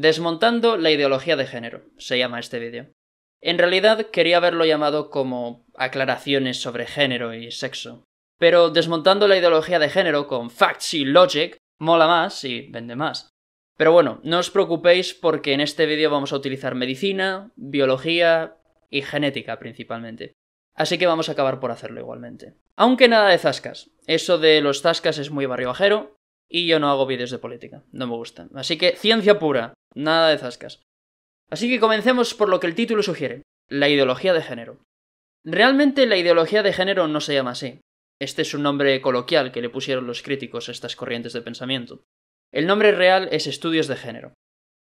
Desmontando la ideología de género, se llama este vídeo. En realidad quería haberlo llamado como aclaraciones sobre género y sexo. Pero desmontando la ideología de género con facts y logic mola más y vende más. Pero bueno, no os preocupéis porque en este vídeo vamos a utilizar medicina, biología y genética principalmente. Así que vamos a acabar por hacerlo igualmente. Aunque nada de zascas. Eso de los zascas es muy barriojero y yo no hago vídeos de política, no me gustan. Así que ciencia pura, nada de zascas. Así que comencemos por lo que el título sugiere, la ideología de género. Realmente la ideología de género no se llama así. Este es un nombre coloquial que le pusieron los críticos a estas corrientes de pensamiento. El nombre real es estudios de género.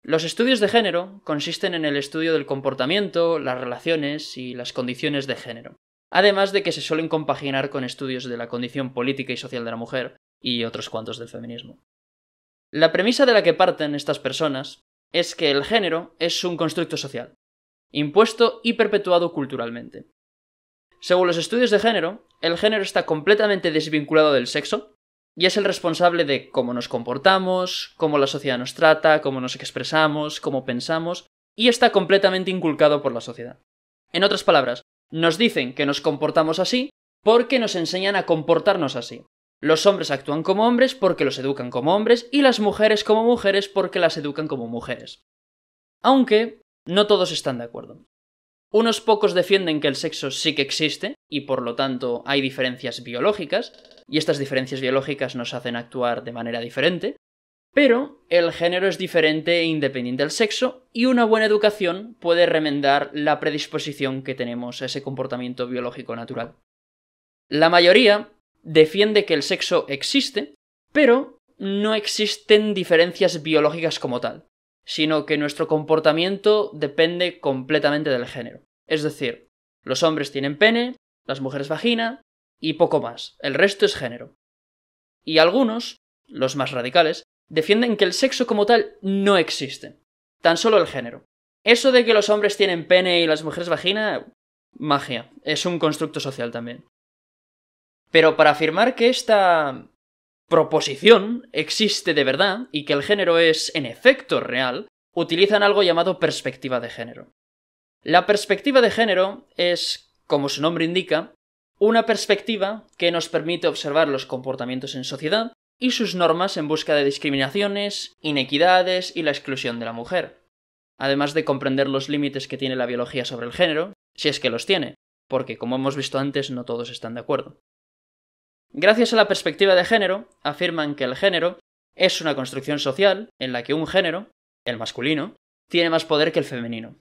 Los estudios de género consisten en el estudio del comportamiento, las relaciones y las condiciones de género, además de que se suelen compaginar con estudios de la condición política y social de la mujer, y otros cuantos del feminismo. La premisa de la que parten estas personas es que el género es un constructo social, impuesto y perpetuado culturalmente. Según los estudios de género, el género está completamente desvinculado del sexo y es el responsable de cómo nos comportamos, cómo la sociedad nos trata, cómo nos expresamos, cómo pensamos, y está completamente inculcado por la sociedad. En otras palabras, nos dicen que nos comportamos así porque nos enseñan a comportarnos así, los hombres actúan como hombres porque los educan como hombres y las mujeres como mujeres porque las educan como mujeres. Aunque no todos están de acuerdo. Unos pocos defienden que el sexo sí que existe y por lo tanto hay diferencias biológicas, y estas diferencias biológicas nos hacen actuar de manera diferente, pero el género es diferente e independiente del sexo y una buena educación puede remendar la predisposición que tenemos a ese comportamiento biológico natural. La mayoría defiende que el sexo existe, pero no existen diferencias biológicas como tal, sino que nuestro comportamiento depende completamente del género. Es decir, los hombres tienen pene, las mujeres vagina y poco más, el resto es género. Y algunos, los más radicales, defienden que el sexo como tal no existe, tan solo el género. Eso de que los hombres tienen pene y las mujeres vagina, magia, es un constructo social también. Pero para afirmar que esta proposición existe de verdad y que el género es en efecto real, utilizan algo llamado perspectiva de género. La perspectiva de género es, como su nombre indica, una perspectiva que nos permite observar los comportamientos en sociedad y sus normas en busca de discriminaciones, inequidades y la exclusión de la mujer. Además de comprender los límites que tiene la biología sobre el género, si es que los tiene, porque como hemos visto antes no todos están de acuerdo. Gracias a la perspectiva de género, afirman que el género es una construcción social en la que un género, el masculino, tiene más poder que el femenino.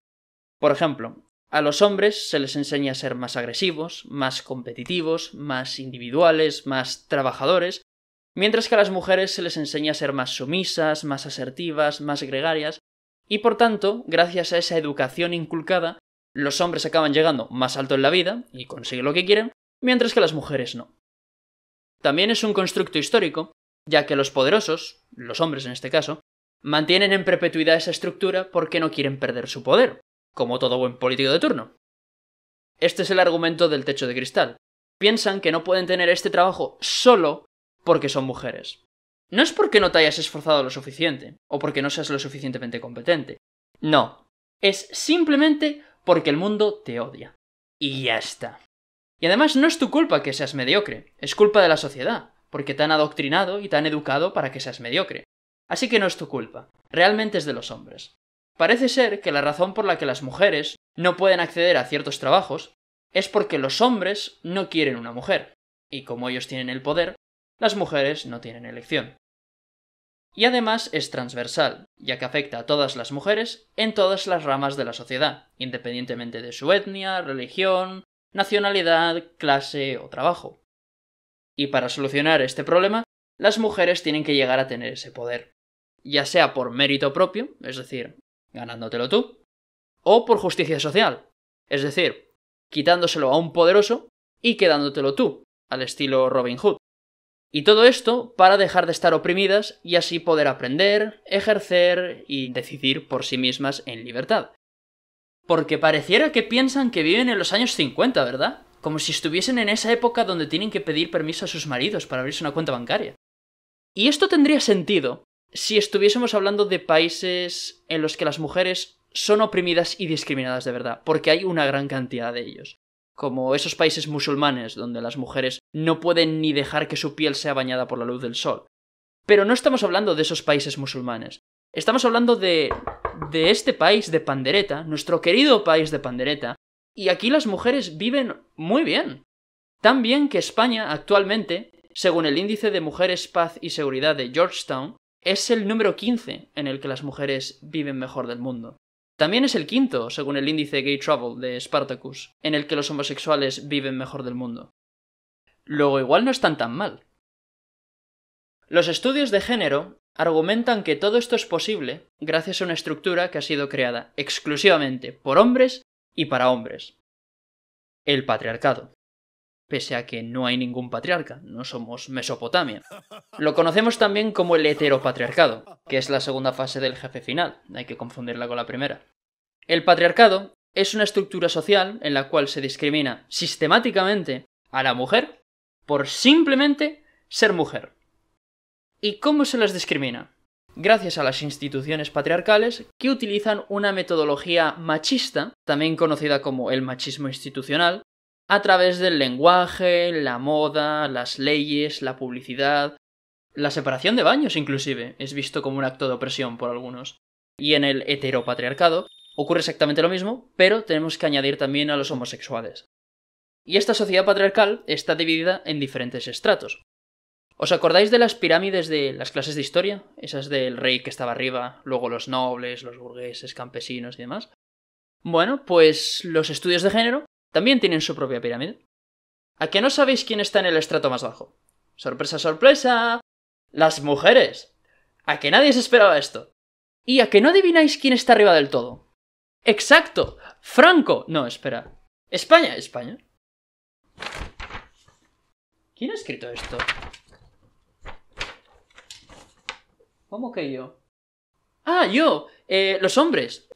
Por ejemplo, a los hombres se les enseña a ser más agresivos, más competitivos, más individuales, más trabajadores, mientras que a las mujeres se les enseña a ser más sumisas, más asertivas, más gregarias, y por tanto, gracias a esa educación inculcada, los hombres acaban llegando más alto en la vida y consiguen lo que quieren, mientras que las mujeres no. También es un constructo histórico, ya que los poderosos, los hombres en este caso, mantienen en perpetuidad esa estructura porque no quieren perder su poder, como todo buen político de turno. Este es el argumento del techo de cristal. Piensan que no pueden tener este trabajo solo porque son mujeres. No es porque no te hayas esforzado lo suficiente, o porque no seas lo suficientemente competente. No, es simplemente porque el mundo te odia. Y ya está. Y además no es tu culpa que seas mediocre, es culpa de la sociedad, porque te han adoctrinado y te han educado para que seas mediocre. Así que no es tu culpa, realmente es de los hombres. Parece ser que la razón por la que las mujeres no pueden acceder a ciertos trabajos es porque los hombres no quieren una mujer, y como ellos tienen el poder, las mujeres no tienen elección. Y además es transversal, ya que afecta a todas las mujeres en todas las ramas de la sociedad, independientemente de su etnia, religión, nacionalidad, clase o trabajo. Y para solucionar este problema, las mujeres tienen que llegar a tener ese poder, ya sea por mérito propio, es decir, ganándotelo tú, o por justicia social, es decir, quitándoselo a un poderoso y quedándotelo tú, al estilo Robin Hood. Y todo esto para dejar de estar oprimidas y así poder aprender, ejercer y decidir por sí mismas en libertad. Porque pareciera que piensan que viven en los años 50, ¿verdad? Como si estuviesen en esa época donde tienen que pedir permiso a sus maridos para abrirse una cuenta bancaria. Y esto tendría sentido si estuviésemos hablando de países en los que las mujeres son oprimidas y discriminadas de verdad, porque hay una gran cantidad de ellos. Como esos países musulmanes donde las mujeres no pueden ni dejar que su piel sea bañada por la luz del sol. Pero no estamos hablando de esos países musulmanes. Estamos hablando de de este país de Pandereta, nuestro querido país de Pandereta, y aquí las mujeres viven muy bien. Tan bien que España actualmente, según el índice de mujeres, paz y seguridad de Georgetown, es el número 15 en el que las mujeres viven mejor del mundo. También es el quinto, según el índice Gay Travel de Spartacus, en el que los homosexuales viven mejor del mundo. Luego igual no están tan mal. Los estudios de género argumentan que todo esto es posible gracias a una estructura que ha sido creada exclusivamente por hombres y para hombres. El patriarcado. Pese a que no hay ningún patriarca, no somos Mesopotamia. Lo conocemos también como el heteropatriarcado, que es la segunda fase del jefe final, hay que confundirla con la primera. El patriarcado es una estructura social en la cual se discrimina sistemáticamente a la mujer por simplemente ser mujer. ¿Y cómo se las discrimina? Gracias a las instituciones patriarcales que utilizan una metodología machista, también conocida como el machismo institucional, a través del lenguaje, la moda, las leyes, la publicidad, la separación de baños inclusive, es visto como un acto de opresión por algunos. Y en el heteropatriarcado ocurre exactamente lo mismo, pero tenemos que añadir también a los homosexuales. Y esta sociedad patriarcal está dividida en diferentes estratos. ¿Os acordáis de las pirámides de las clases de historia? Esas del rey que estaba arriba, luego los nobles, los burgueses, campesinos y demás. Bueno, pues los estudios de género también tienen su propia pirámide. ¿A que no sabéis quién está en el estrato más bajo? Sorpresa, sorpresa. Las mujeres. ¿A que nadie se esperaba esto? ¿Y a que no adivináis quién está arriba del todo? Exacto. Franco. No, espera. España, España. ¿Quién ha escrito esto? ¿Cómo que yo? Ah, yo. Eh, los hombres.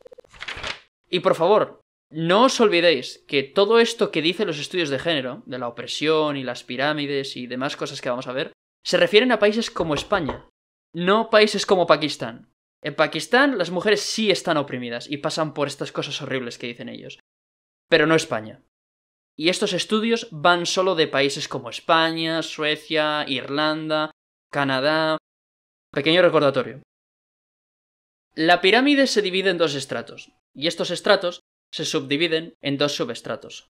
Y por favor, no os olvidéis que todo esto que dicen los estudios de género, de la opresión y las pirámides y demás cosas que vamos a ver, se refieren a países como España, no países como Pakistán. En Pakistán las mujeres sí están oprimidas y pasan por estas cosas horribles que dicen ellos, pero no España. Y estos estudios van solo de países como España, Suecia, Irlanda, Canadá, Pequeño recordatorio. La pirámide se divide en dos estratos, y estos estratos se subdividen en dos subestratos.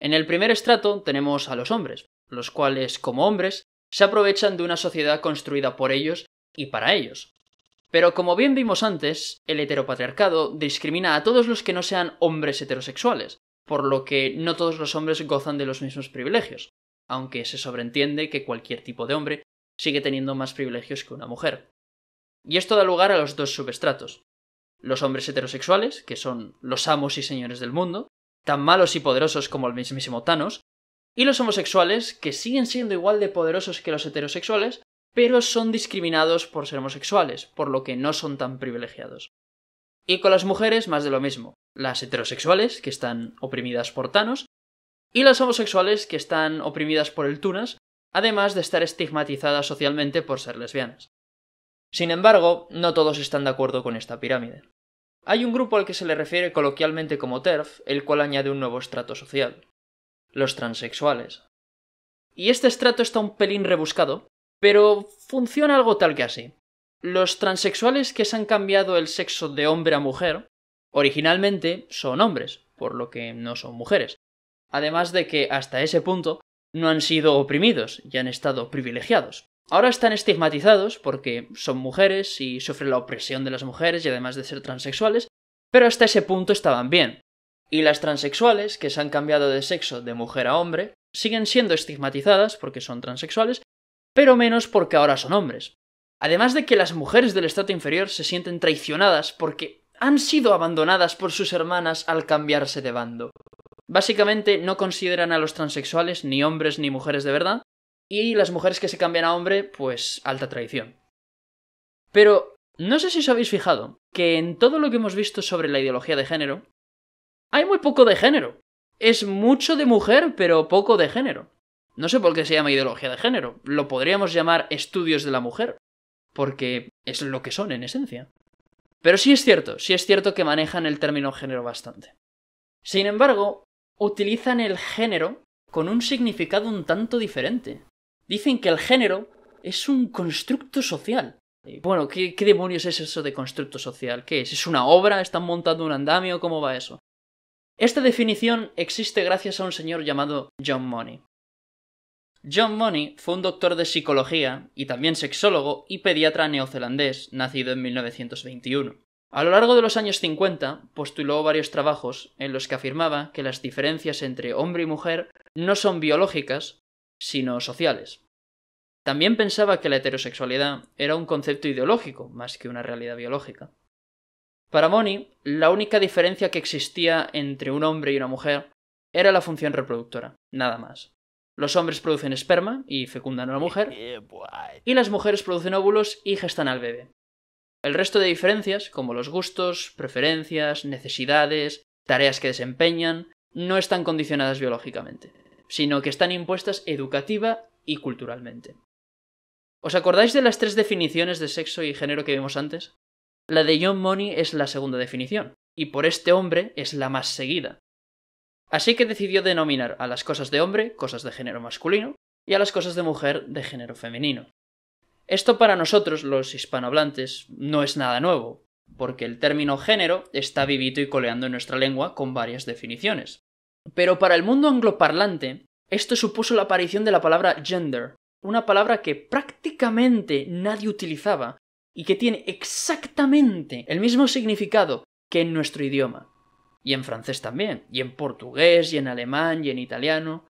En el primer estrato tenemos a los hombres, los cuales, como hombres, se aprovechan de una sociedad construida por ellos y para ellos. Pero como bien vimos antes, el heteropatriarcado discrimina a todos los que no sean hombres heterosexuales, por lo que no todos los hombres gozan de los mismos privilegios, aunque se sobreentiende que cualquier tipo de hombre sigue teniendo más privilegios que una mujer. Y esto da lugar a los dos subestratos. Los hombres heterosexuales, que son los amos y señores del mundo, tan malos y poderosos como el mismísimo Thanos, y los homosexuales, que siguen siendo igual de poderosos que los heterosexuales, pero son discriminados por ser homosexuales, por lo que no son tan privilegiados. Y con las mujeres más de lo mismo, las heterosexuales, que están oprimidas por Thanos, y las homosexuales, que están oprimidas por el Tunas, además de estar estigmatizadas socialmente por ser lesbianas. Sin embargo, no todos están de acuerdo con esta pirámide. Hay un grupo al que se le refiere coloquialmente como TERF, el cual añade un nuevo estrato social, los transexuales. Y este estrato está un pelín rebuscado, pero funciona algo tal que así. Los transexuales que se han cambiado el sexo de hombre a mujer, originalmente son hombres, por lo que no son mujeres. Además de que hasta ese punto no han sido oprimidos y han estado privilegiados. Ahora están estigmatizados porque son mujeres y sufren la opresión de las mujeres y además de ser transexuales, pero hasta ese punto estaban bien. Y las transexuales, que se han cambiado de sexo de mujer a hombre, siguen siendo estigmatizadas porque son transexuales, pero menos porque ahora son hombres. Además de que las mujeres del Estado inferior se sienten traicionadas porque han sido abandonadas por sus hermanas al cambiarse de bando. Básicamente no consideran a los transexuales ni hombres ni mujeres de verdad, y las mujeres que se cambian a hombre, pues alta traición. Pero no sé si os habéis fijado que en todo lo que hemos visto sobre la ideología de género, hay muy poco de género. Es mucho de mujer, pero poco de género. No sé por qué se llama ideología de género. Lo podríamos llamar estudios de la mujer, porque es lo que son en esencia. Pero sí es cierto, sí es cierto que manejan el término género bastante. Sin embargo, utilizan el género con un significado un tanto diferente. Dicen que el género es un constructo social. Bueno, ¿qué, demonios es eso de constructo social? ¿Qué es? ¿Es una obra? ¿Están montando un andamio? ¿Cómo va eso? Esta definición existe gracias a un señor llamado John Money. John Money fue un doctor de psicología y también sexólogo y pediatra neozelandés, nacido en 1921. A lo largo de los años 50 postuló varios trabajos en los que afirmaba que las diferencias entre hombre y mujer no son biológicas, sino sociales. También pensaba que la heterosexualidad era un concepto ideológico más que una realidad biológica. Para Moni, la única diferencia que existía entre un hombre y una mujer era la función reproductora, nada más. Los hombres producen esperma y fecundan a la mujer, eh, eh, y las mujeres producen óvulos y gestan al bebé. El resto de diferencias, como los gustos, preferencias, necesidades, tareas que desempeñan, no están condicionadas biológicamente, sino que están impuestas educativa y culturalmente. ¿Os acordáis de las tres definiciones de sexo y género que vimos antes? La de John Money es la segunda definición, y por este hombre es la más seguida. Así que decidió denominar a las cosas de hombre cosas de género masculino y a las cosas de mujer de género femenino. Esto para nosotros, los hispanohablantes, no es nada nuevo, porque el término género está vivito y coleando en nuestra lengua con varias definiciones. Pero para el mundo angloparlante, esto supuso la aparición de la palabra gender, una palabra que prácticamente nadie utilizaba y que tiene exactamente el mismo significado que en nuestro idioma. Y en francés también, y en portugués, y en alemán, y en italiano.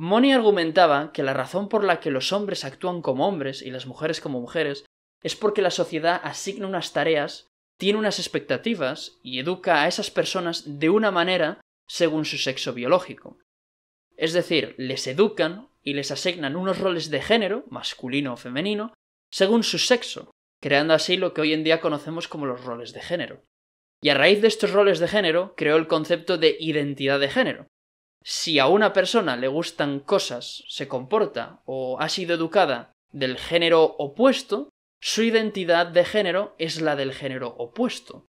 Moni argumentaba que la razón por la que los hombres actúan como hombres y las mujeres como mujeres es porque la sociedad asigna unas tareas, tiene unas expectativas y educa a esas personas de una manera según su sexo biológico. Es decir, les educan y les asignan unos roles de género, masculino o femenino, según su sexo, creando así lo que hoy en día conocemos como los roles de género. Y a raíz de estos roles de género creó el concepto de identidad de género, si a una persona le gustan cosas, se comporta o ha sido educada del género opuesto, su identidad de género es la del género opuesto.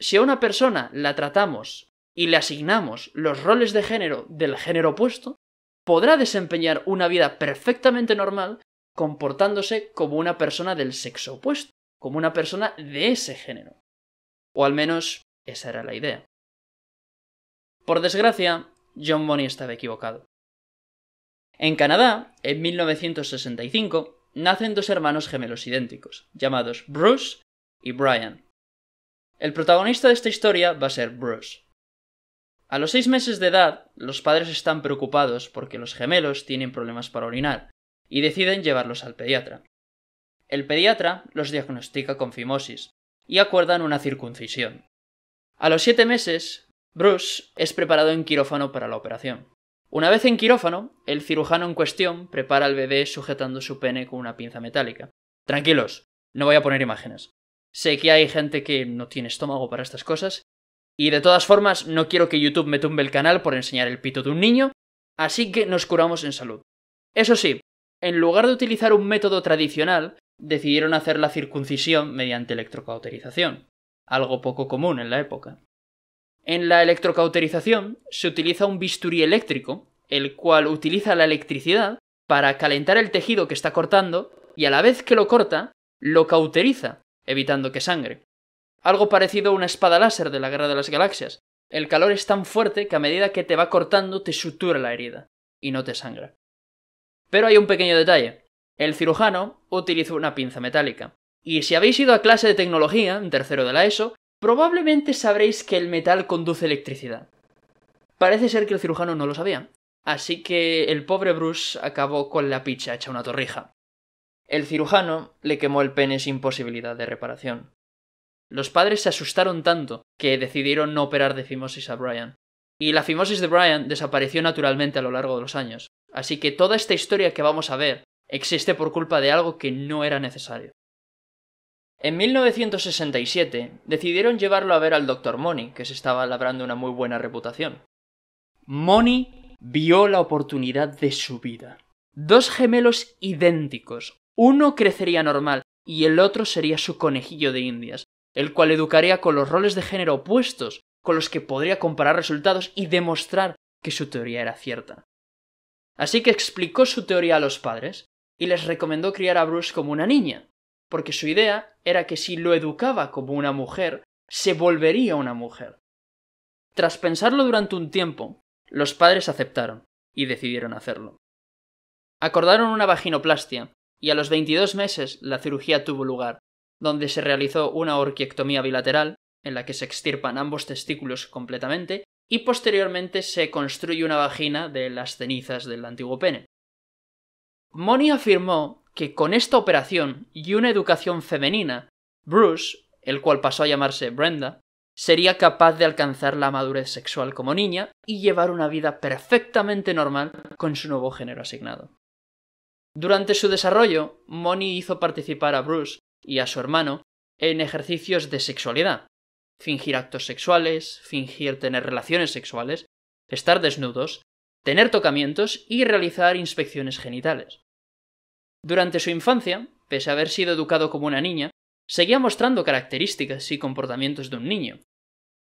Si a una persona la tratamos y le asignamos los roles de género del género opuesto, podrá desempeñar una vida perfectamente normal comportándose como una persona del sexo opuesto, como una persona de ese género. O al menos esa era la idea. Por desgracia, John Money estaba equivocado. En Canadá, en 1965, nacen dos hermanos gemelos idénticos, llamados Bruce y Brian. El protagonista de esta historia va a ser Bruce. A los seis meses de edad, los padres están preocupados porque los gemelos tienen problemas para orinar y deciden llevarlos al pediatra. El pediatra los diagnostica con fimosis y acuerdan una circuncisión. A los siete meses, Bruce es preparado en quirófano para la operación. Una vez en quirófano, el cirujano en cuestión prepara al bebé sujetando su pene con una pinza metálica. Tranquilos, no voy a poner imágenes. Sé que hay gente que no tiene estómago para estas cosas, y de todas formas no quiero que YouTube me tumbe el canal por enseñar el pito de un niño, así que nos curamos en salud. Eso sí, en lugar de utilizar un método tradicional, decidieron hacer la circuncisión mediante electrocauterización, algo poco común en la época. En la electrocauterización se utiliza un bisturí eléctrico, el cual utiliza la electricidad para calentar el tejido que está cortando y a la vez que lo corta, lo cauteriza, evitando que sangre. Algo parecido a una espada láser de la Guerra de las Galaxias. El calor es tan fuerte que a medida que te va cortando te sutura la herida y no te sangra. Pero hay un pequeño detalle. El cirujano utiliza una pinza metálica. Y si habéis ido a clase de tecnología, en tercero de la ESO, Probablemente sabréis que el metal conduce electricidad. Parece ser que el cirujano no lo sabía, así que el pobre Bruce acabó con la picha hecha una torrija. El cirujano le quemó el pene sin posibilidad de reparación. Los padres se asustaron tanto que decidieron no operar de fimosis a Brian. Y la fimosis de Brian desapareció naturalmente a lo largo de los años. Así que toda esta historia que vamos a ver existe por culpa de algo que no era necesario. En 1967 decidieron llevarlo a ver al Dr. Money, que se estaba labrando una muy buena reputación. Money vio la oportunidad de su vida. Dos gemelos idénticos. Uno crecería normal y el otro sería su conejillo de indias, el cual educaría con los roles de género opuestos, con los que podría comparar resultados y demostrar que su teoría era cierta. Así que explicó su teoría a los padres y les recomendó criar a Bruce como una niña, porque su idea era que si lo educaba como una mujer, se volvería una mujer. Tras pensarlo durante un tiempo, los padres aceptaron y decidieron hacerlo. Acordaron una vaginoplastia y a los 22 meses la cirugía tuvo lugar, donde se realizó una orquiectomía bilateral en la que se extirpan ambos testículos completamente y posteriormente se construye una vagina de las cenizas del antiguo pene. Moni afirmó que con esta operación y una educación femenina, Bruce, el cual pasó a llamarse Brenda, sería capaz de alcanzar la madurez sexual como niña y llevar una vida perfectamente normal con su nuevo género asignado. Durante su desarrollo, Moni hizo participar a Bruce y a su hermano en ejercicios de sexualidad, fingir actos sexuales, fingir tener relaciones sexuales, estar desnudos, tener tocamientos y realizar inspecciones genitales. Durante su infancia, pese a haber sido educado como una niña, seguía mostrando características y comportamientos de un niño.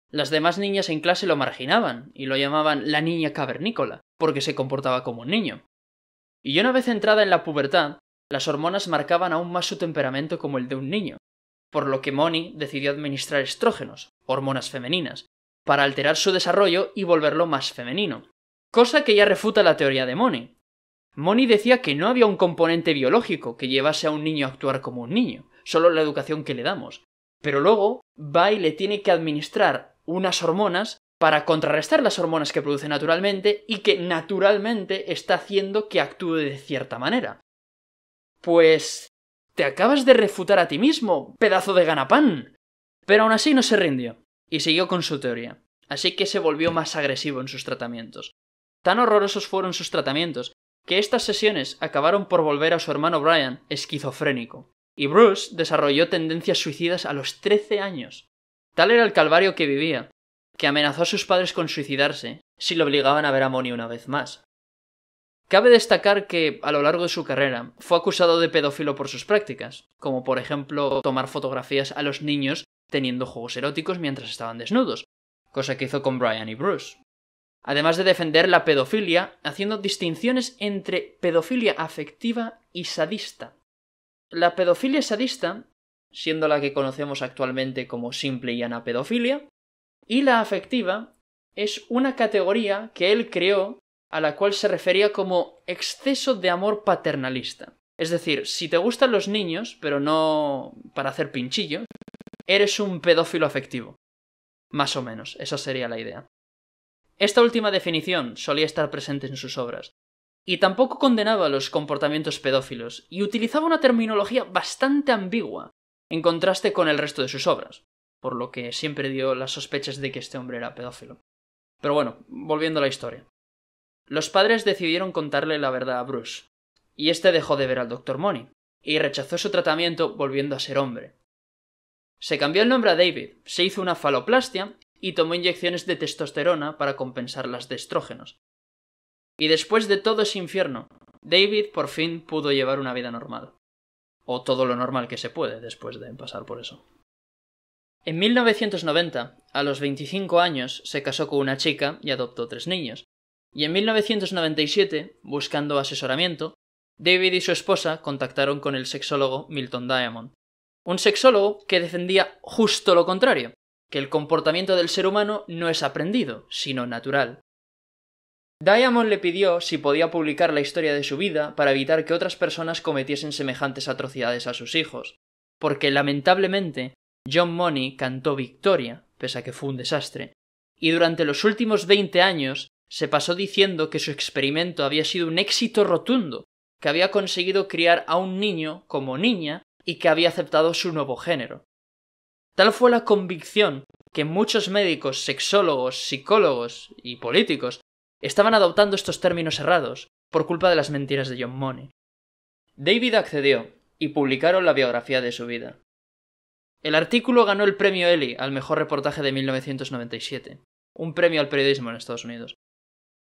Las demás niñas en clase lo marginaban y lo llamaban la niña cavernícola, porque se comportaba como un niño. Y una vez entrada en la pubertad, las hormonas marcaban aún más su temperamento como el de un niño, por lo que Moni decidió administrar estrógenos, hormonas femeninas, para alterar su desarrollo y volverlo más femenino. Cosa que ya refuta la teoría de Moni, Moni decía que no había un componente biológico que llevase a un niño a actuar como un niño, solo la educación que le damos. Pero luego Bai le tiene que administrar unas hormonas para contrarrestar las hormonas que produce naturalmente y que naturalmente está haciendo que actúe de cierta manera. Pues... te acabas de refutar a ti mismo, pedazo de ganapán. Pero aún así no se rindió, y siguió con su teoría, así que se volvió más agresivo en sus tratamientos. Tan horrorosos fueron sus tratamientos que estas sesiones acabaron por volver a su hermano Brian esquizofrénico, y Bruce desarrolló tendencias suicidas a los 13 años. Tal era el calvario que vivía, que amenazó a sus padres con suicidarse si le obligaban a ver a Moni una vez más. Cabe destacar que, a lo largo de su carrera, fue acusado de pedófilo por sus prácticas, como por ejemplo tomar fotografías a los niños teniendo juegos eróticos mientras estaban desnudos, cosa que hizo con Brian y Bruce además de defender la pedofilia, haciendo distinciones entre pedofilia afectiva y sadista. La pedofilia sadista, siendo la que conocemos actualmente como simple y pedofilia, y la afectiva es una categoría que él creó a la cual se refería como exceso de amor paternalista. Es decir, si te gustan los niños, pero no para hacer pinchillo, eres un pedófilo afectivo. Más o menos, esa sería la idea. Esta última definición solía estar presente en sus obras, y tampoco condenaba los comportamientos pedófilos, y utilizaba una terminología bastante ambigua, en contraste con el resto de sus obras, por lo que siempre dio las sospechas de que este hombre era pedófilo. Pero bueno, volviendo a la historia. Los padres decidieron contarle la verdad a Bruce, y este dejó de ver al Dr. Money, y rechazó su tratamiento volviendo a ser hombre. Se cambió el nombre a David, se hizo una faloplastia y tomó inyecciones de testosterona para compensar las de estrógenos. Y después de todo ese infierno, David por fin pudo llevar una vida normal. O todo lo normal que se puede después de pasar por eso. En 1990, a los 25 años, se casó con una chica y adoptó tres niños. Y en 1997, buscando asesoramiento, David y su esposa contactaron con el sexólogo Milton Diamond, un sexólogo que defendía justo lo contrario, que el comportamiento del ser humano no es aprendido, sino natural. Diamond le pidió si podía publicar la historia de su vida para evitar que otras personas cometiesen semejantes atrocidades a sus hijos, porque lamentablemente John Money cantó Victoria, pese a que fue un desastre, y durante los últimos 20 años se pasó diciendo que su experimento había sido un éxito rotundo, que había conseguido criar a un niño como niña y que había aceptado su nuevo género. Tal fue la convicción que muchos médicos, sexólogos, psicólogos y políticos estaban adoptando estos términos errados por culpa de las mentiras de John Money. David accedió y publicaron la biografía de su vida. El artículo ganó el premio Eli al mejor reportaje de 1997, un premio al periodismo en Estados Unidos.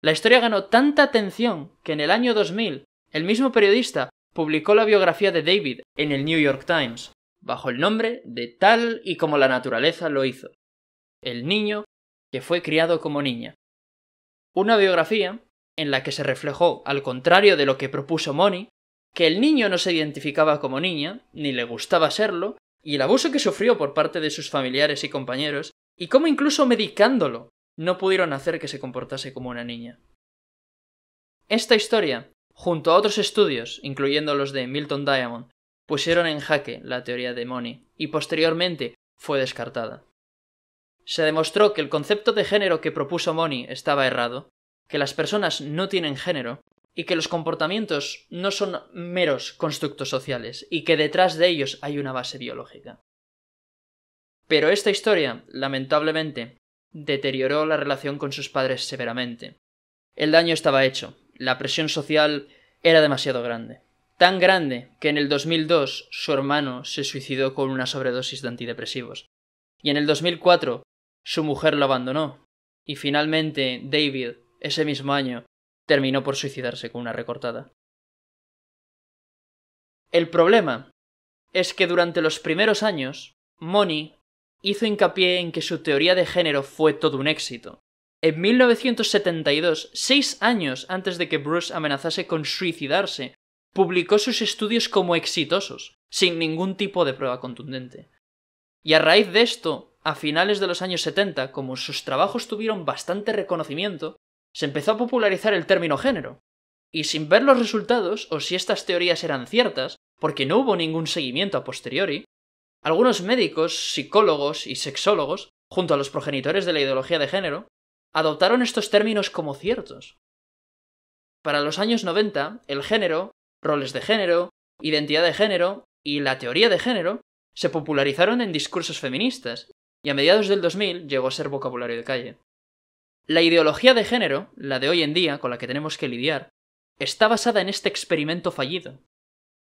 La historia ganó tanta atención que en el año 2000 el mismo periodista publicó la biografía de David en el New York Times bajo el nombre de tal y como la naturaleza lo hizo, el niño que fue criado como niña. Una biografía en la que se reflejó, al contrario de lo que propuso Moni, que el niño no se identificaba como niña, ni le gustaba serlo, y el abuso que sufrió por parte de sus familiares y compañeros, y cómo incluso medicándolo no pudieron hacer que se comportase como una niña. Esta historia, junto a otros estudios, incluyendo los de Milton Diamond, pusieron en jaque la teoría de Moni y posteriormente fue descartada. Se demostró que el concepto de género que propuso Moni estaba errado, que las personas no tienen género y que los comportamientos no son meros constructos sociales y que detrás de ellos hay una base biológica. Pero esta historia, lamentablemente, deterioró la relación con sus padres severamente. El daño estaba hecho, la presión social era demasiado grande tan grande que en el 2002 su hermano se suicidó con una sobredosis de antidepresivos. Y en el 2004 su mujer lo abandonó. Y finalmente David, ese mismo año, terminó por suicidarse con una recortada. El problema es que durante los primeros años, Moni hizo hincapié en que su teoría de género fue todo un éxito. En 1972, seis años antes de que Bruce amenazase con suicidarse publicó sus estudios como exitosos, sin ningún tipo de prueba contundente. Y a raíz de esto, a finales de los años 70, como sus trabajos tuvieron bastante reconocimiento, se empezó a popularizar el término género. Y sin ver los resultados, o si estas teorías eran ciertas, porque no hubo ningún seguimiento a posteriori, algunos médicos, psicólogos y sexólogos, junto a los progenitores de la ideología de género, adoptaron estos términos como ciertos. Para los años 90, el género roles de género, identidad de género y la teoría de género se popularizaron en discursos feministas, y a mediados del 2000 llegó a ser vocabulario de calle. La ideología de género, la de hoy en día, con la que tenemos que lidiar, está basada en este experimento fallido.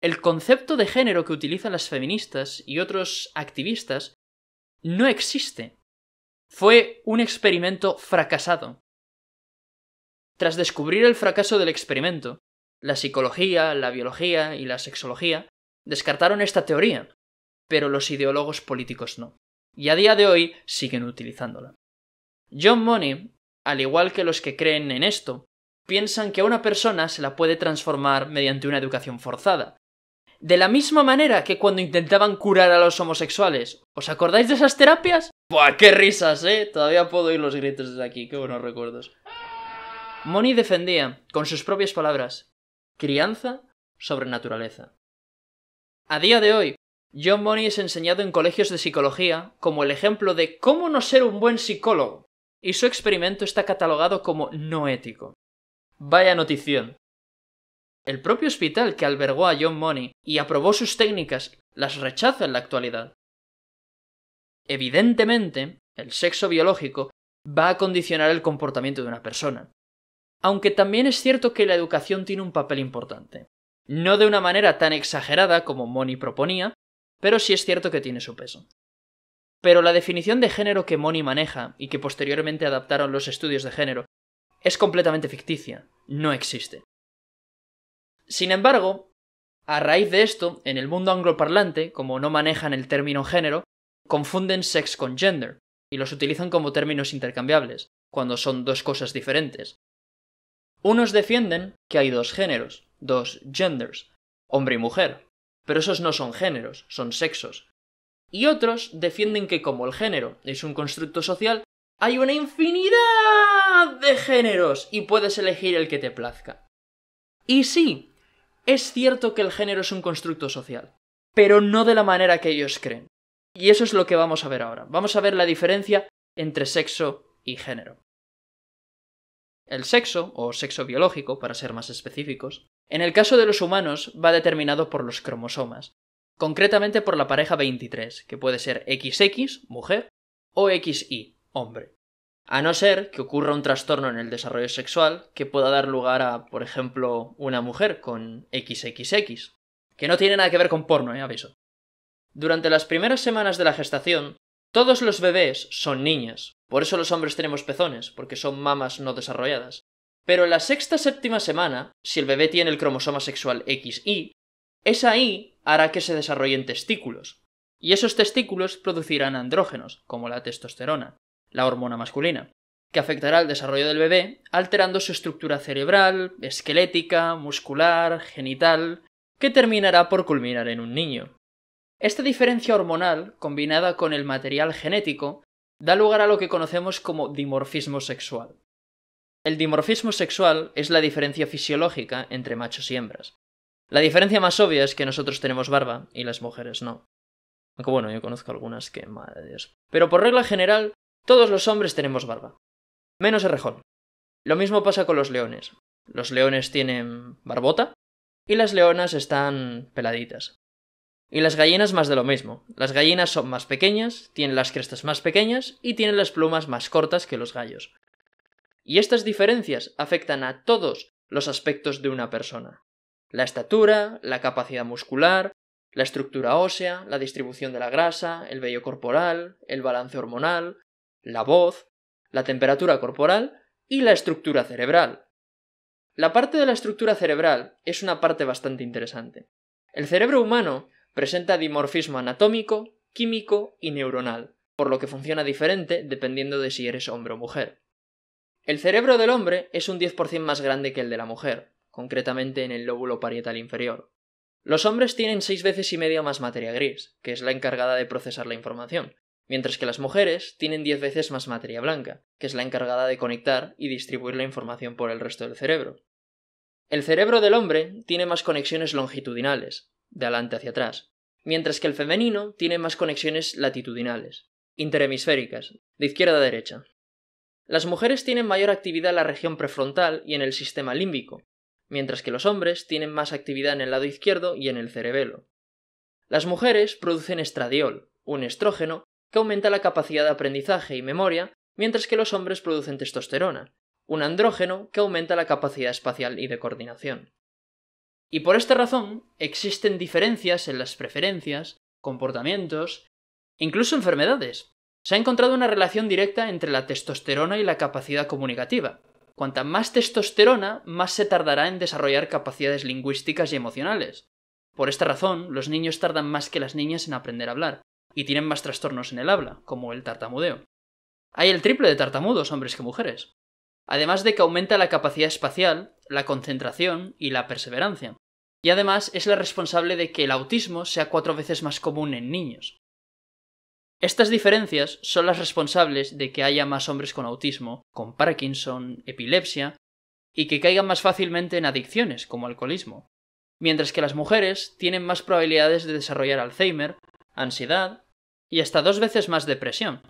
El concepto de género que utilizan las feministas y otros activistas no existe. Fue un experimento fracasado. Tras descubrir el fracaso del experimento, la psicología, la biología y la sexología descartaron esta teoría, pero los ideólogos políticos no, y a día de hoy siguen utilizándola. John Money, al igual que los que creen en esto, piensan que a una persona se la puede transformar mediante una educación forzada. De la misma manera que cuando intentaban curar a los homosexuales. ¿Os acordáis de esas terapias? ¡Buah, qué risas, eh! Todavía puedo oír los gritos desde aquí, qué buenos recuerdos. Money defendía, con sus propias palabras, Crianza sobre naturaleza. A día de hoy, John Money es enseñado en colegios de psicología como el ejemplo de cómo no ser un buen psicólogo, y su experimento está catalogado como no ético. Vaya notición. El propio hospital que albergó a John Money y aprobó sus técnicas las rechaza en la actualidad. Evidentemente, el sexo biológico va a condicionar el comportamiento de una persona aunque también es cierto que la educación tiene un papel importante. No de una manera tan exagerada como Moni proponía, pero sí es cierto que tiene su peso. Pero la definición de género que Moni maneja y que posteriormente adaptaron los estudios de género es completamente ficticia, no existe. Sin embargo, a raíz de esto, en el mundo angloparlante, como no manejan el término género, confunden sex con gender y los utilizan como términos intercambiables, cuando son dos cosas diferentes. Unos defienden que hay dos géneros, dos genders, hombre y mujer, pero esos no son géneros, son sexos. Y otros defienden que como el género es un constructo social, hay una infinidad de géneros y puedes elegir el que te plazca. Y sí, es cierto que el género es un constructo social, pero no de la manera que ellos creen. Y eso es lo que vamos a ver ahora. Vamos a ver la diferencia entre sexo y género. El sexo, o sexo biológico, para ser más específicos, en el caso de los humanos va determinado por los cromosomas, concretamente por la pareja 23, que puede ser XX, mujer, o XY, hombre. A no ser que ocurra un trastorno en el desarrollo sexual que pueda dar lugar a, por ejemplo, una mujer con XXX, que no tiene nada que ver con porno, eh, aviso. Durante las primeras semanas de la gestación, todos los bebés son niñas, por eso los hombres tenemos pezones, porque son mamas no desarrolladas. Pero en la sexta séptima semana, si el bebé tiene el cromosoma sexual XY, esa Y hará que se desarrollen testículos. Y esos testículos producirán andrógenos, como la testosterona, la hormona masculina, que afectará el desarrollo del bebé, alterando su estructura cerebral, esquelética, muscular, genital, que terminará por culminar en un niño. Esta diferencia hormonal, combinada con el material genético, da lugar a lo que conocemos como dimorfismo sexual. El dimorfismo sexual es la diferencia fisiológica entre machos y hembras. La diferencia más obvia es que nosotros tenemos barba y las mujeres no. Aunque bueno, yo conozco algunas que, madre Pero por regla general, todos los hombres tenemos barba. Menos Errejón. Lo mismo pasa con los leones. Los leones tienen barbota y las leonas están peladitas. Y las gallinas más de lo mismo. Las gallinas son más pequeñas, tienen las crestas más pequeñas y tienen las plumas más cortas que los gallos. Y estas diferencias afectan a todos los aspectos de una persona. La estatura, la capacidad muscular, la estructura ósea, la distribución de la grasa, el vello corporal, el balance hormonal, la voz, la temperatura corporal y la estructura cerebral. La parte de la estructura cerebral es una parte bastante interesante. El cerebro humano presenta dimorfismo anatómico, químico y neuronal, por lo que funciona diferente dependiendo de si eres hombre o mujer. El cerebro del hombre es un 10% más grande que el de la mujer, concretamente en el lóbulo parietal inferior. Los hombres tienen seis veces y media más materia gris, que es la encargada de procesar la información, mientras que las mujeres tienen 10 veces más materia blanca, que es la encargada de conectar y distribuir la información por el resto del cerebro. El cerebro del hombre tiene más conexiones longitudinales, de adelante hacia atrás, mientras que el femenino tiene más conexiones latitudinales, interhemisféricas, de izquierda a derecha. Las mujeres tienen mayor actividad en la región prefrontal y en el sistema límbico, mientras que los hombres tienen más actividad en el lado izquierdo y en el cerebelo. Las mujeres producen estradiol, un estrógeno que aumenta la capacidad de aprendizaje y memoria, mientras que los hombres producen testosterona, un andrógeno que aumenta la capacidad espacial y de coordinación. Y por esta razón existen diferencias en las preferencias, comportamientos, incluso enfermedades. Se ha encontrado una relación directa entre la testosterona y la capacidad comunicativa. Cuanta más testosterona, más se tardará en desarrollar capacidades lingüísticas y emocionales. Por esta razón, los niños tardan más que las niñas en aprender a hablar, y tienen más trastornos en el habla, como el tartamudeo. Hay el triple de tartamudos hombres que mujeres además de que aumenta la capacidad espacial, la concentración y la perseverancia. Y además es la responsable de que el autismo sea cuatro veces más común en niños. Estas diferencias son las responsables de que haya más hombres con autismo, con Parkinson, epilepsia, y que caigan más fácilmente en adicciones, como alcoholismo, mientras que las mujeres tienen más probabilidades de desarrollar Alzheimer, ansiedad y hasta dos veces más depresión.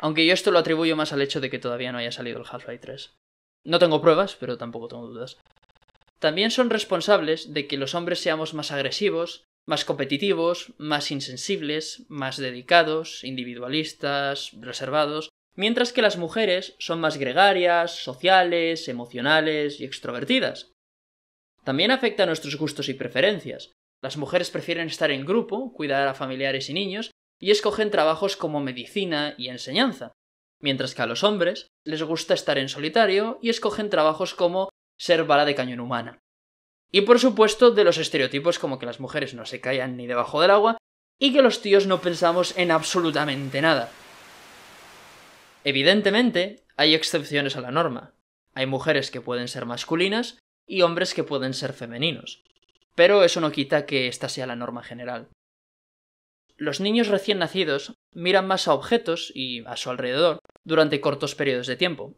Aunque yo esto lo atribuyo más al hecho de que todavía no haya salido el Half-Life 3. No tengo pruebas, pero tampoco tengo dudas. También son responsables de que los hombres seamos más agresivos, más competitivos, más insensibles, más dedicados, individualistas, reservados, mientras que las mujeres son más gregarias, sociales, emocionales y extrovertidas. También afecta a nuestros gustos y preferencias. Las mujeres prefieren estar en grupo, cuidar a familiares y niños, y escogen trabajos como medicina y enseñanza, mientras que a los hombres les gusta estar en solitario y escogen trabajos como ser bala de cañón humana. Y por supuesto de los estereotipos como que las mujeres no se callan ni debajo del agua y que los tíos no pensamos en absolutamente nada. Evidentemente, hay excepciones a la norma. Hay mujeres que pueden ser masculinas y hombres que pueden ser femeninos. Pero eso no quita que esta sea la norma general. Los niños recién nacidos miran más a objetos y a su alrededor durante cortos periodos de tiempo,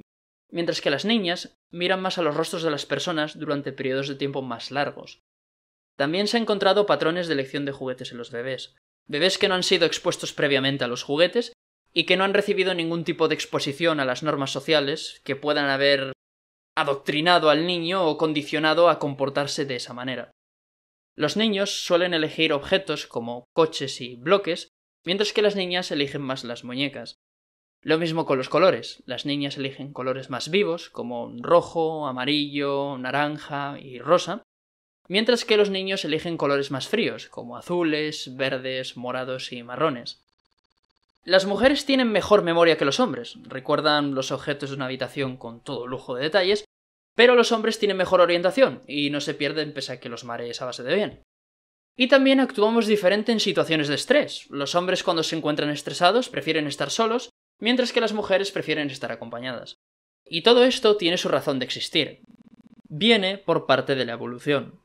mientras que las niñas miran más a los rostros de las personas durante periodos de tiempo más largos. También se ha encontrado patrones de elección de juguetes en los bebés, bebés que no han sido expuestos previamente a los juguetes y que no han recibido ningún tipo de exposición a las normas sociales que puedan haber adoctrinado al niño o condicionado a comportarse de esa manera. Los niños suelen elegir objetos como coches y bloques, mientras que las niñas eligen más las muñecas. Lo mismo con los colores. Las niñas eligen colores más vivos, como rojo, amarillo, naranja y rosa, mientras que los niños eligen colores más fríos, como azules, verdes, morados y marrones. Las mujeres tienen mejor memoria que los hombres, recuerdan los objetos de una habitación con todo lujo de detalles, pero los hombres tienen mejor orientación y no se pierden pese a que los mares a base de bien. Y también actuamos diferente en situaciones de estrés. Los hombres cuando se encuentran estresados prefieren estar solos, mientras que las mujeres prefieren estar acompañadas. Y todo esto tiene su razón de existir. Viene por parte de la evolución.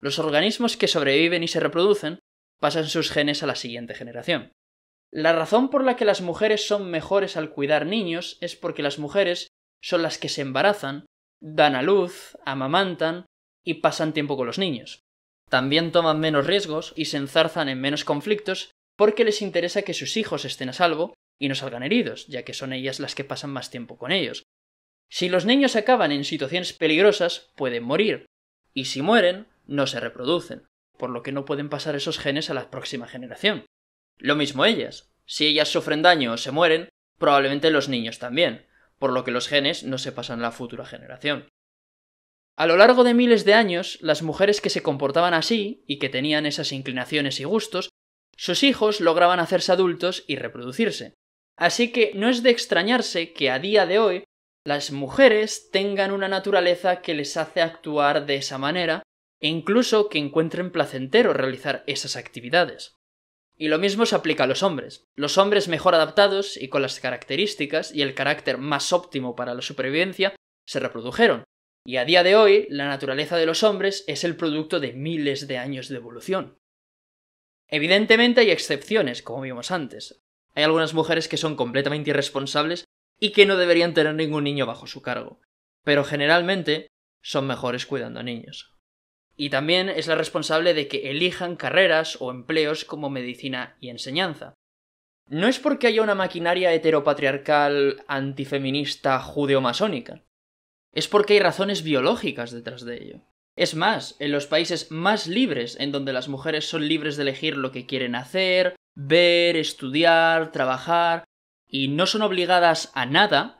Los organismos que sobreviven y se reproducen pasan sus genes a la siguiente generación. La razón por la que las mujeres son mejores al cuidar niños es porque las mujeres son las que se embarazan dan a luz, amamantan y pasan tiempo con los niños. También toman menos riesgos y se enzarzan en menos conflictos porque les interesa que sus hijos estén a salvo y no salgan heridos, ya que son ellas las que pasan más tiempo con ellos. Si los niños acaban en situaciones peligrosas, pueden morir, y si mueren, no se reproducen, por lo que no pueden pasar esos genes a la próxima generación. Lo mismo ellas. Si ellas sufren daño o se mueren, probablemente los niños también, por lo que los genes no se pasan a la futura generación. A lo largo de miles de años, las mujeres que se comportaban así y que tenían esas inclinaciones y gustos, sus hijos lograban hacerse adultos y reproducirse. Así que no es de extrañarse que a día de hoy las mujeres tengan una naturaleza que les hace actuar de esa manera e incluso que encuentren placentero realizar esas actividades. Y lo mismo se aplica a los hombres. Los hombres mejor adaptados y con las características y el carácter más óptimo para la supervivencia se reprodujeron. Y a día de hoy, la naturaleza de los hombres es el producto de miles de años de evolución. Evidentemente hay excepciones, como vimos antes. Hay algunas mujeres que son completamente irresponsables y que no deberían tener ningún niño bajo su cargo. Pero generalmente son mejores cuidando a niños y también es la responsable de que elijan carreras o empleos como medicina y enseñanza. No es porque haya una maquinaria heteropatriarcal antifeminista masónica. Es porque hay razones biológicas detrás de ello. Es más, en los países más libres, en donde las mujeres son libres de elegir lo que quieren hacer, ver, estudiar, trabajar, y no son obligadas a nada,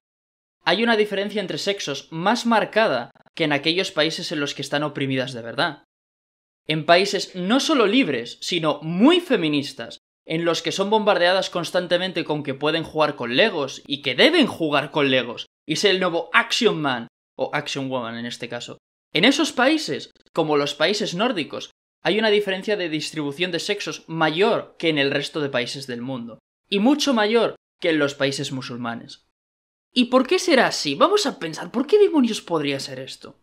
hay una diferencia entre sexos más marcada que en aquellos países en los que están oprimidas de verdad. En países no solo libres, sino muy feministas, en los que son bombardeadas constantemente con que pueden jugar con Legos y que deben jugar con Legos y ser el nuevo Action Man o Action Woman en este caso. En esos países, como los países nórdicos, hay una diferencia de distribución de sexos mayor que en el resto de países del mundo, y mucho mayor que en los países musulmanes. ¿Y por qué será así? Vamos a pensar, ¿por qué demonios podría ser esto?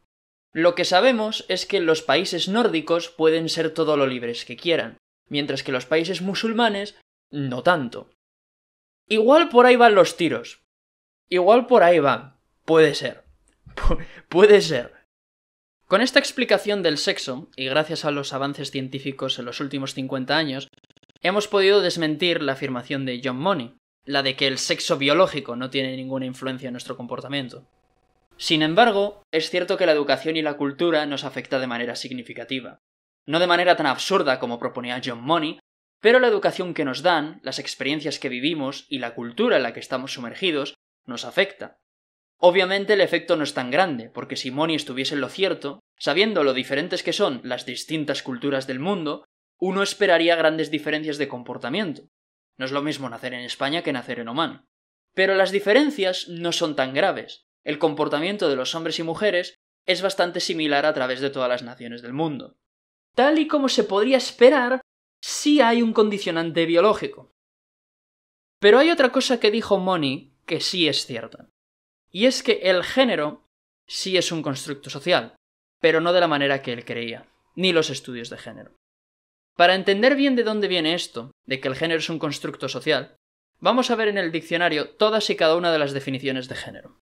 Lo que sabemos es que los países nórdicos pueden ser todo lo libres que quieran, mientras que los países musulmanes no tanto. Igual por ahí van los tiros. Igual por ahí van. Puede ser. puede ser. Con esta explicación del sexo, y gracias a los avances científicos en los últimos 50 años, hemos podido desmentir la afirmación de John Money, la de que el sexo biológico no tiene ninguna influencia en nuestro comportamiento. Sin embargo, es cierto que la educación y la cultura nos afecta de manera significativa. No de manera tan absurda como proponía John Money, pero la educación que nos dan, las experiencias que vivimos y la cultura en la que estamos sumergidos nos afecta. Obviamente el efecto no es tan grande, porque si Money estuviese en lo cierto, sabiendo lo diferentes que son las distintas culturas del mundo, uno esperaría grandes diferencias de comportamiento, no es lo mismo nacer en España que nacer en Omán, Pero las diferencias no son tan graves. El comportamiento de los hombres y mujeres es bastante similar a través de todas las naciones del mundo. Tal y como se podría esperar, sí hay un condicionante biológico. Pero hay otra cosa que dijo Moni que sí es cierta. Y es que el género sí es un constructo social, pero no de la manera que él creía, ni los estudios de género. Para entender bien de dónde viene esto, de que el género es un constructo social, vamos a ver en el diccionario todas y cada una de las definiciones de género.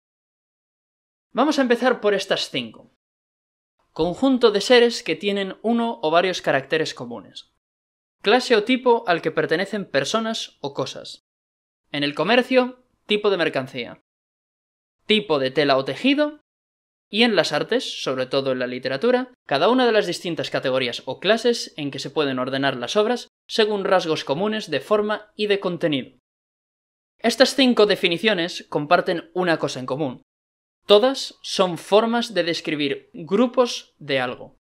Vamos a empezar por estas cinco. Conjunto de seres que tienen uno o varios caracteres comunes. Clase o tipo al que pertenecen personas o cosas. En el comercio, tipo de mercancía. Tipo de tela o tejido y en las artes, sobre todo en la literatura, cada una de las distintas categorías o clases en que se pueden ordenar las obras según rasgos comunes de forma y de contenido. Estas cinco definiciones comparten una cosa en común. Todas son formas de describir grupos de algo.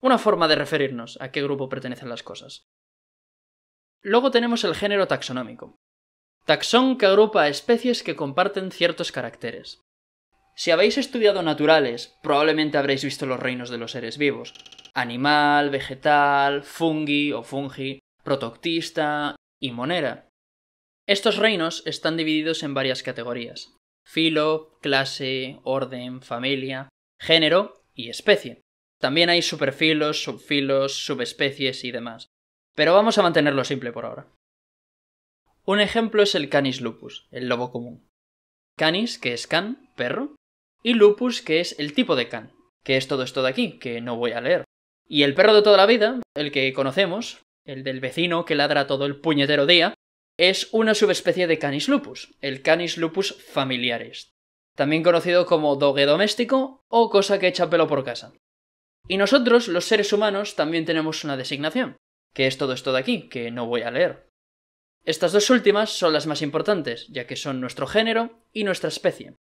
Una forma de referirnos a qué grupo pertenecen las cosas. Luego tenemos el género taxonómico. Taxón que agrupa a especies que comparten ciertos caracteres. Si habéis estudiado naturales, probablemente habréis visto los reinos de los seres vivos. Animal, vegetal, fungi o fungi, protoctista y monera. Estos reinos están divididos en varias categorías. Filo, clase, orden, familia, género y especie. También hay superfilos, subfilos, subespecies y demás. Pero vamos a mantenerlo simple por ahora. Un ejemplo es el Canis lupus, el lobo común. Canis, que es can, perro, y lupus, que es el tipo de can, que es todo esto de aquí, que no voy a leer. Y el perro de toda la vida, el que conocemos, el del vecino que ladra todo el puñetero día, es una subespecie de Canis lupus, el Canis lupus familiaris también conocido como dogue doméstico o cosa que echa pelo por casa. Y nosotros, los seres humanos, también tenemos una designación, que es todo esto de aquí, que no voy a leer. Estas dos últimas son las más importantes, ya que son nuestro género y nuestra especie.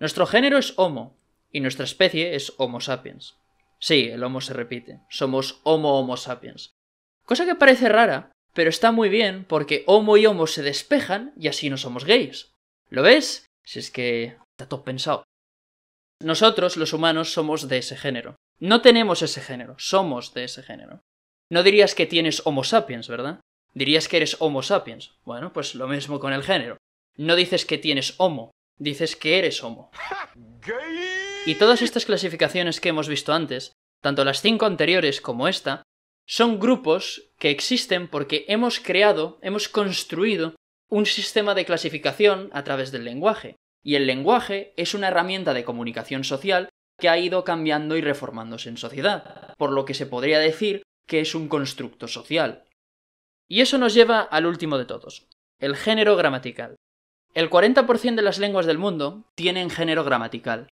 Nuestro género es Homo, y nuestra especie es Homo sapiens. Sí, el Homo se repite, somos Homo Homo sapiens. Cosa que parece rara, pero está muy bien porque Homo y Homo se despejan y así no somos gays. ¿Lo ves? Si es que está todo pensado. Nosotros, los humanos, somos de ese género. No tenemos ese género, somos de ese género. No dirías que tienes Homo sapiens, ¿verdad? Dirías que eres Homo sapiens. Bueno, pues lo mismo con el género. No dices que tienes Homo, dices que eres homo. Y todas estas clasificaciones que hemos visto antes, tanto las cinco anteriores como esta, son grupos que existen porque hemos creado, hemos construido un sistema de clasificación a través del lenguaje. Y el lenguaje es una herramienta de comunicación social que ha ido cambiando y reformándose en sociedad, por lo que se podría decir que es un constructo social. Y eso nos lleva al último de todos, el género gramatical. El 40% de las lenguas del mundo tienen género gramatical.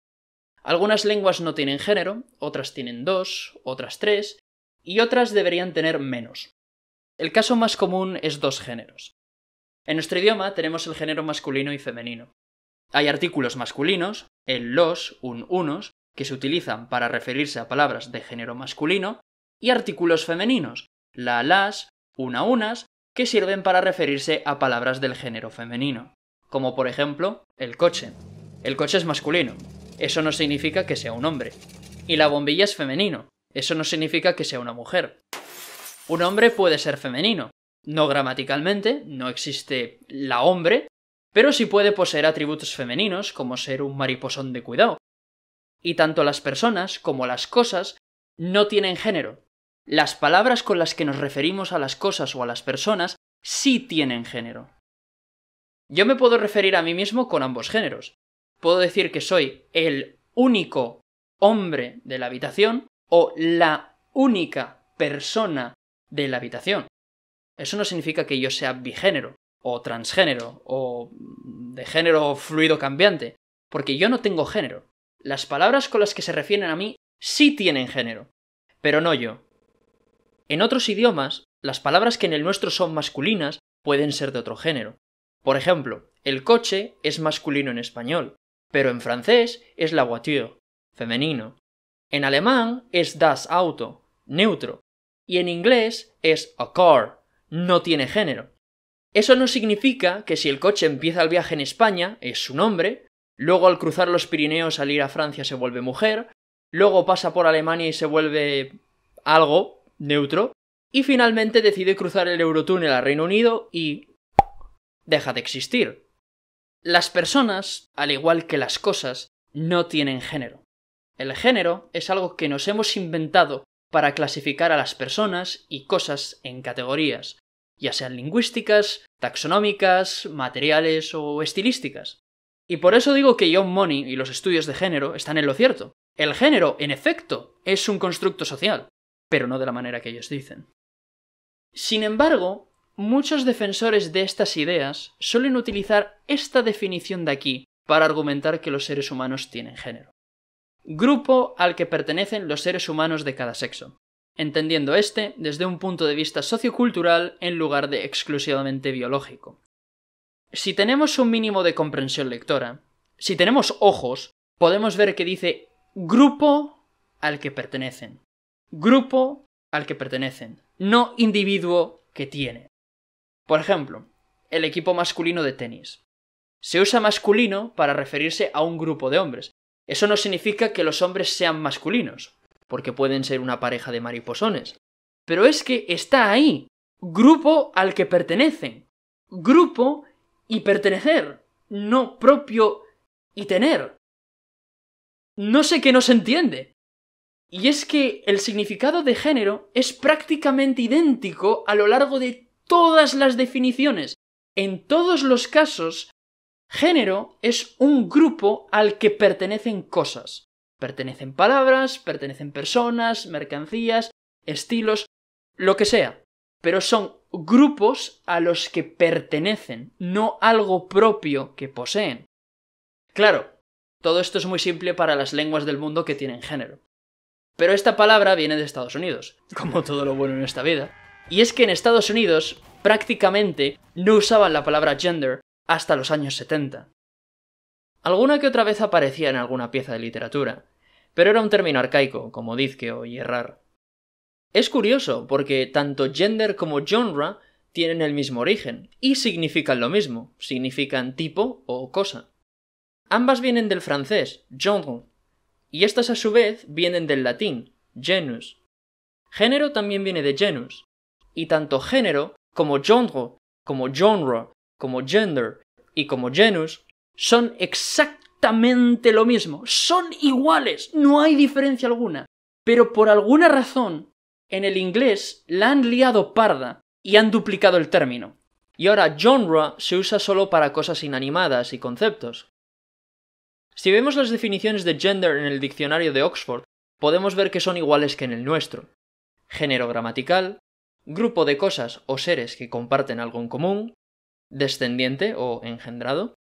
Algunas lenguas no tienen género, otras tienen dos, otras tres, y otras deberían tener menos. El caso más común es dos géneros. En nuestro idioma tenemos el género masculino y femenino. Hay artículos masculinos, el los, un unos, que se utilizan para referirse a palabras de género masculino, y artículos femeninos, la las, una unas, que sirven para referirse a palabras del género femenino como por ejemplo el coche. El coche es masculino, eso no significa que sea un hombre. Y la bombilla es femenino, eso no significa que sea una mujer. Un hombre puede ser femenino, no gramaticalmente, no existe la hombre, pero sí puede poseer atributos femeninos como ser un mariposón de cuidado. Y tanto las personas como las cosas no tienen género. Las palabras con las que nos referimos a las cosas o a las personas sí tienen género. Yo me puedo referir a mí mismo con ambos géneros. Puedo decir que soy el único hombre de la habitación o la única persona de la habitación. Eso no significa que yo sea bigénero o transgénero o de género fluido cambiante, porque yo no tengo género. Las palabras con las que se refieren a mí sí tienen género, pero no yo. En otros idiomas, las palabras que en el nuestro son masculinas pueden ser de otro género. Por ejemplo, el coche es masculino en español, pero en francés es la voiture, femenino. En alemán es das Auto, neutro. Y en inglés es a car, no tiene género. Eso no significa que si el coche empieza el viaje en España, es su nombre, luego al cruzar los Pirineos al ir a Francia se vuelve mujer, luego pasa por Alemania y se vuelve algo neutro, y finalmente decide cruzar el Eurotúnel a Reino Unido y deja de existir. Las personas, al igual que las cosas, no tienen género. El género es algo que nos hemos inventado para clasificar a las personas y cosas en categorías, ya sean lingüísticas, taxonómicas, materiales o estilísticas. Y por eso digo que John Money y los estudios de género están en lo cierto. El género, en efecto, es un constructo social, pero no de la manera que ellos dicen. Sin embargo, Muchos defensores de estas ideas suelen utilizar esta definición de aquí para argumentar que los seres humanos tienen género. Grupo al que pertenecen los seres humanos de cada sexo, entendiendo este desde un punto de vista sociocultural en lugar de exclusivamente biológico. Si tenemos un mínimo de comprensión lectora, si tenemos ojos, podemos ver que dice grupo al que pertenecen. Grupo al que pertenecen, no individuo que tiene. Por ejemplo, el equipo masculino de tenis. Se usa masculino para referirse a un grupo de hombres. Eso no significa que los hombres sean masculinos, porque pueden ser una pareja de mariposones. Pero es que está ahí, grupo al que pertenecen. Grupo y pertenecer, no propio y tener. No sé qué no se entiende. Y es que el significado de género es prácticamente idéntico a lo largo de todas las definiciones. En todos los casos, género es un grupo al que pertenecen cosas. Pertenecen palabras, pertenecen personas, mercancías, estilos, lo que sea. Pero son grupos a los que pertenecen, no algo propio que poseen. Claro, todo esto es muy simple para las lenguas del mundo que tienen género. Pero esta palabra viene de Estados Unidos, como todo lo bueno en esta vida. Y es que en Estados Unidos prácticamente no usaban la palabra gender hasta los años 70. Alguna que otra vez aparecía en alguna pieza de literatura, pero era un término arcaico, como dizque y errar. Es curioso, porque tanto gender como genre tienen el mismo origen, y significan lo mismo, significan tipo o cosa. Ambas vienen del francés, genre, y estas a su vez vienen del latín, genus. Género también viene de genus, y tanto género como genre, como genre, como gender y como genus son exactamente lo mismo, son iguales, no hay diferencia alguna. Pero por alguna razón, en el inglés la han liado parda y han duplicado el término. Y ahora genre se usa solo para cosas inanimadas y conceptos. Si vemos las definiciones de gender en el diccionario de Oxford, podemos ver que son iguales que en el nuestro. Género gramatical, grupo de cosas o seres que comparten algo en común, descendiente o engendrado,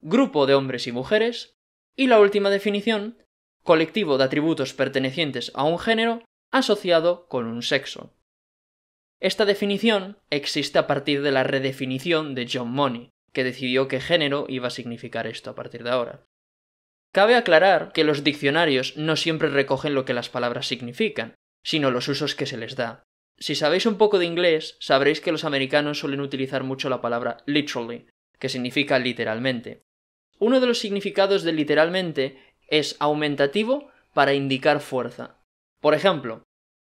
grupo de hombres y mujeres, y la última definición, colectivo de atributos pertenecientes a un género asociado con un sexo. Esta definición existe a partir de la redefinición de John Money, que decidió qué género iba a significar esto a partir de ahora. Cabe aclarar que los diccionarios no siempre recogen lo que las palabras significan, sino los usos que se les da. Si sabéis un poco de inglés, sabréis que los americanos suelen utilizar mucho la palabra literally, que significa literalmente. Uno de los significados de literalmente es aumentativo para indicar fuerza. Por ejemplo,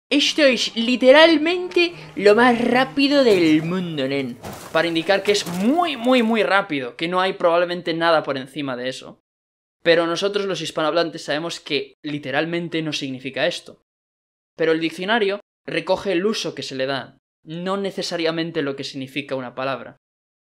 esto es literalmente lo más rápido del mundo, nen. Para indicar que es muy, muy, muy rápido, que no hay probablemente nada por encima de eso. Pero nosotros los hispanohablantes sabemos que literalmente no significa esto. Pero el diccionario recoge el uso que se le da, no necesariamente lo que significa una palabra.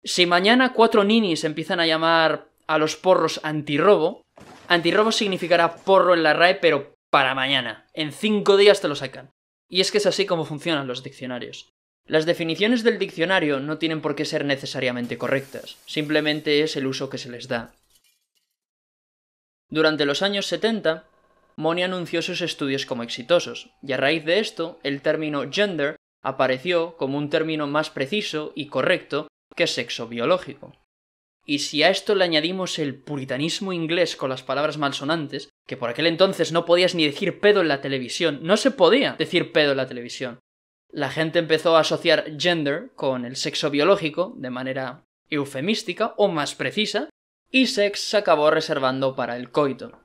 Si mañana cuatro ninis empiezan a llamar a los porros antirrobo, antirrobo significará porro en la RAE, pero para mañana. En cinco días te lo sacan. Y es que es así como funcionan los diccionarios. Las definiciones del diccionario no tienen por qué ser necesariamente correctas, simplemente es el uso que se les da. Durante los años 70, Moni anunció sus estudios como exitosos, y a raíz de esto, el término gender apareció como un término más preciso y correcto que sexo biológico. Y si a esto le añadimos el puritanismo inglés con las palabras malsonantes, que por aquel entonces no podías ni decir pedo en la televisión, no se podía decir pedo en la televisión. La gente empezó a asociar gender con el sexo biológico de manera eufemística o más precisa, y sex se acabó reservando para el coito.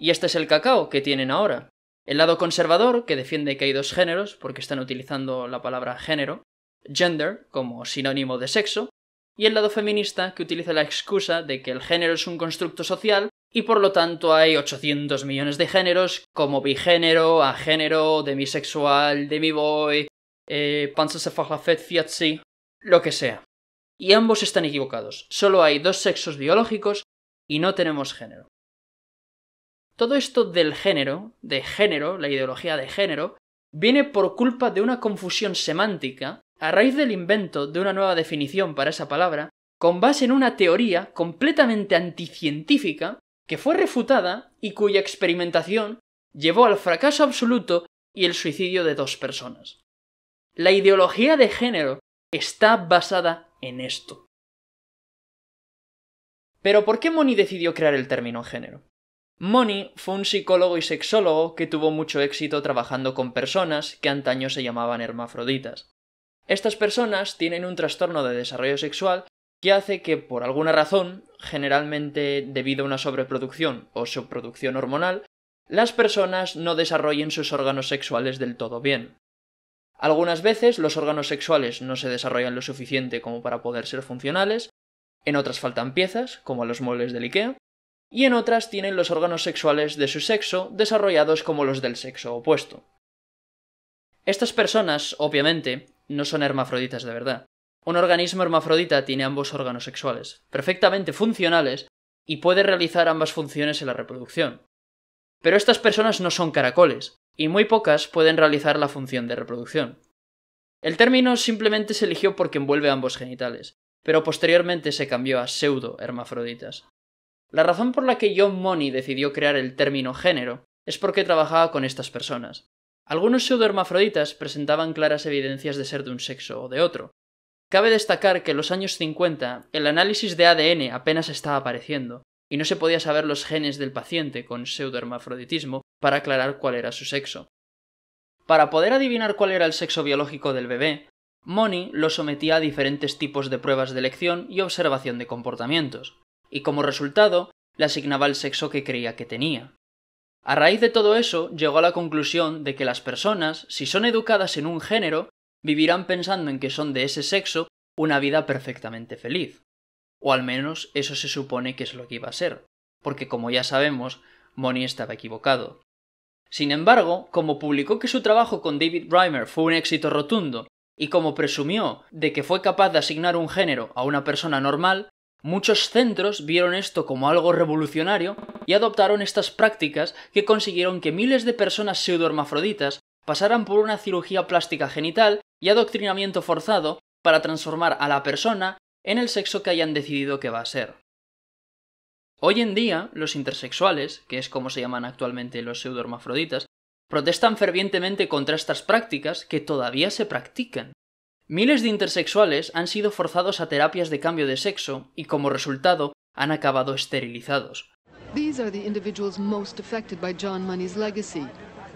Y este es el cacao que tienen ahora. El lado conservador, que defiende que hay dos géneros, porque están utilizando la palabra género, gender, como sinónimo de sexo, y el lado feminista, que utiliza la excusa de que el género es un constructo social y por lo tanto hay 800 millones de géneros, como bigénero, agénero, demisexual, demiboy, eh, fiatsi, lo que sea. Y ambos están equivocados. Solo hay dos sexos biológicos y no tenemos género. Todo esto del género, de género, la ideología de género, viene por culpa de una confusión semántica a raíz del invento de una nueva definición para esa palabra, con base en una teoría completamente anticientífica que fue refutada y cuya experimentación llevó al fracaso absoluto y el suicidio de dos personas. La ideología de género está basada en esto. Pero ¿por qué Moni decidió crear el término género? Moni fue un psicólogo y sexólogo que tuvo mucho éxito trabajando con personas que antaño se llamaban hermafroditas. Estas personas tienen un trastorno de desarrollo sexual que hace que, por alguna razón, generalmente debido a una sobreproducción o subproducción hormonal, las personas no desarrollen sus órganos sexuales del todo bien. Algunas veces los órganos sexuales no se desarrollan lo suficiente como para poder ser funcionales, en otras faltan piezas, como los muebles del IKEA, y en otras tienen los órganos sexuales de su sexo desarrollados como los del sexo opuesto. Estas personas, obviamente, no son hermafroditas de verdad. Un organismo hermafrodita tiene ambos órganos sexuales, perfectamente funcionales, y puede realizar ambas funciones en la reproducción. Pero estas personas no son caracoles, y muy pocas pueden realizar la función de reproducción. El término simplemente se eligió porque envuelve ambos genitales, pero posteriormente se cambió a pseudo hermafroditas. La razón por la que John Money decidió crear el término género es porque trabajaba con estas personas. Algunos pseudohermafroditas presentaban claras evidencias de ser de un sexo o de otro. Cabe destacar que en los años 50 el análisis de ADN apenas estaba apareciendo, y no se podía saber los genes del paciente con pseudohermafroditismo para aclarar cuál era su sexo. Para poder adivinar cuál era el sexo biológico del bebé, Money lo sometía a diferentes tipos de pruebas de elección y observación de comportamientos y como resultado le asignaba el sexo que creía que tenía. A raíz de todo eso, llegó a la conclusión de que las personas, si son educadas en un género, vivirán pensando en que son de ese sexo una vida perfectamente feliz. O al menos eso se supone que es lo que iba a ser, porque como ya sabemos, Moni estaba equivocado. Sin embargo, como publicó que su trabajo con David Reimer fue un éxito rotundo, y como presumió de que fue capaz de asignar un género a una persona normal, Muchos centros vieron esto como algo revolucionario y adoptaron estas prácticas que consiguieron que miles de personas pseudohermafroditas pasaran por una cirugía plástica genital y adoctrinamiento forzado para transformar a la persona en el sexo que hayan decidido que va a ser. Hoy en día, los intersexuales, que es como se llaman actualmente los pseudohermafroditas, protestan fervientemente contra estas prácticas que todavía se practican. Miles de intersexuales han sido forzados a terapias de cambio de sexo y como resultado han acabado esterilizados. These are the individuals most affected by John Money's legacy.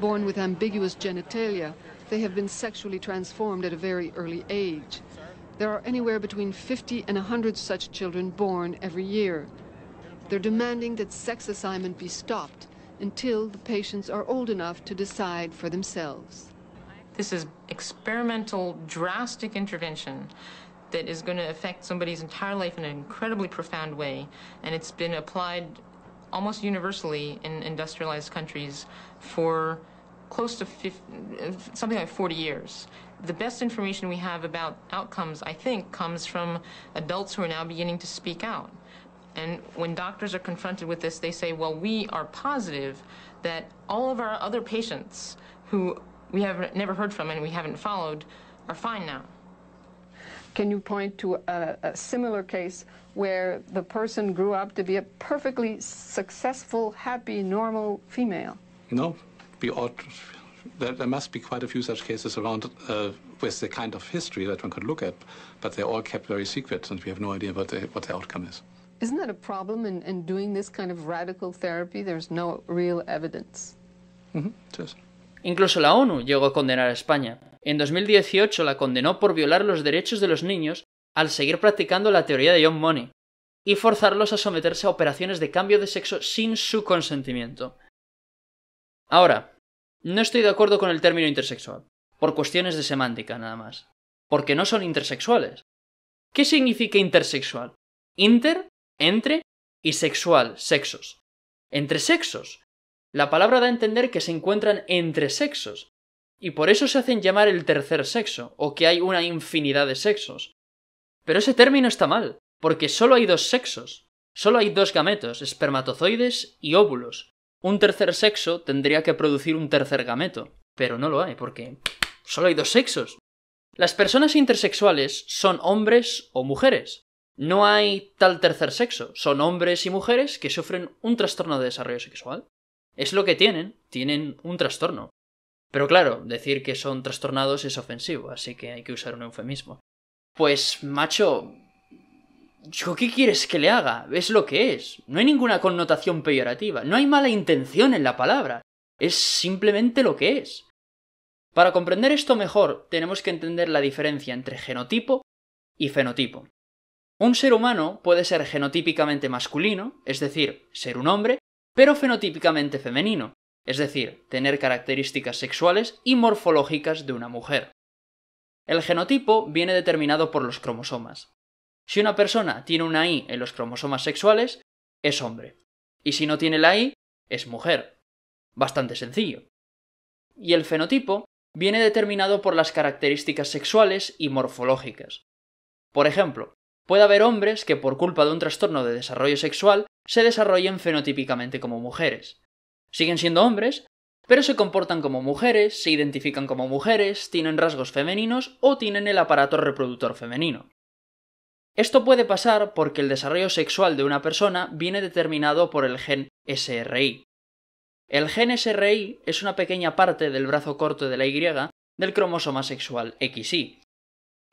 Born with ambiguous genitalia, they have been sexually transformed at a very early age. There are anywhere between 50 and 100 such children born every year. They're demanding that sex assignment be stopped until the patients are old enough to decide for themselves. This is experimental, drastic intervention that is going to affect somebody's entire life in an incredibly profound way. And it's been applied almost universally in industrialized countries for close to 50, uh, something like 40 years. The best information we have about outcomes, I think, comes from adults who are now beginning to speak out. And when doctors are confronted with this, they say, well, we are positive that all of our other patients who we have never heard from and we haven't followed are fine now. Can you point to a, a, similar case where the person grew up to be a perfectly successful, happy, normal female? No, we ought. There, there must be quite a few such cases around uh, with the kind of history that one could look at, but they're all kept very secret, and we have no idea what the, what the outcome is. Isn't that a problem in, in doing this kind of radical therapy? There's no real evidence. Mm-hmm. Yes. Incluso la ONU llegó a condenar a España. En 2018 la condenó por violar los derechos de los niños al seguir practicando la teoría de John Money y forzarlos a someterse a operaciones de cambio de sexo sin su consentimiento. Ahora, no estoy de acuerdo con el término intersexual, por cuestiones de semántica nada más, porque no son intersexuales. ¿Qué significa intersexual? Inter, entre y sexual, sexos. Entre sexos, la palabra da a entender que se encuentran entre sexos, y por eso se hacen llamar el tercer sexo, o que hay una infinidad de sexos. Pero ese término está mal, porque solo hay dos sexos, solo hay dos gametos, espermatozoides y óvulos. Un tercer sexo tendría que producir un tercer gameto, pero no lo hay, porque solo hay dos sexos. Las personas intersexuales son hombres o mujeres. No hay tal tercer sexo, son hombres y mujeres que sufren un trastorno de desarrollo sexual. Es lo que tienen, tienen un trastorno. Pero claro, decir que son trastornados es ofensivo, así que hay que usar un eufemismo. Pues, macho, ¿yo qué quieres que le haga? Es lo que es. No hay ninguna connotación peyorativa, no hay mala intención en la palabra. Es simplemente lo que es. Para comprender esto mejor, tenemos que entender la diferencia entre genotipo y fenotipo. Un ser humano puede ser genotípicamente masculino, es decir, ser un hombre, pero fenotípicamente femenino, es decir, tener características sexuales y morfológicas de una mujer. El genotipo viene determinado por los cromosomas. Si una persona tiene una I en los cromosomas sexuales, es hombre. Y si no tiene la I, es mujer. Bastante sencillo. Y el fenotipo viene determinado por las características sexuales y morfológicas. Por ejemplo, Puede haber hombres que por culpa de un trastorno de desarrollo sexual se desarrollen fenotípicamente como mujeres. Siguen siendo hombres, pero se comportan como mujeres, se identifican como mujeres, tienen rasgos femeninos o tienen el aparato reproductor femenino. Esto puede pasar porque el desarrollo sexual de una persona viene determinado por el gen SRI. El gen SRI es una pequeña parte del brazo corto de la Y del cromosoma sexual XY,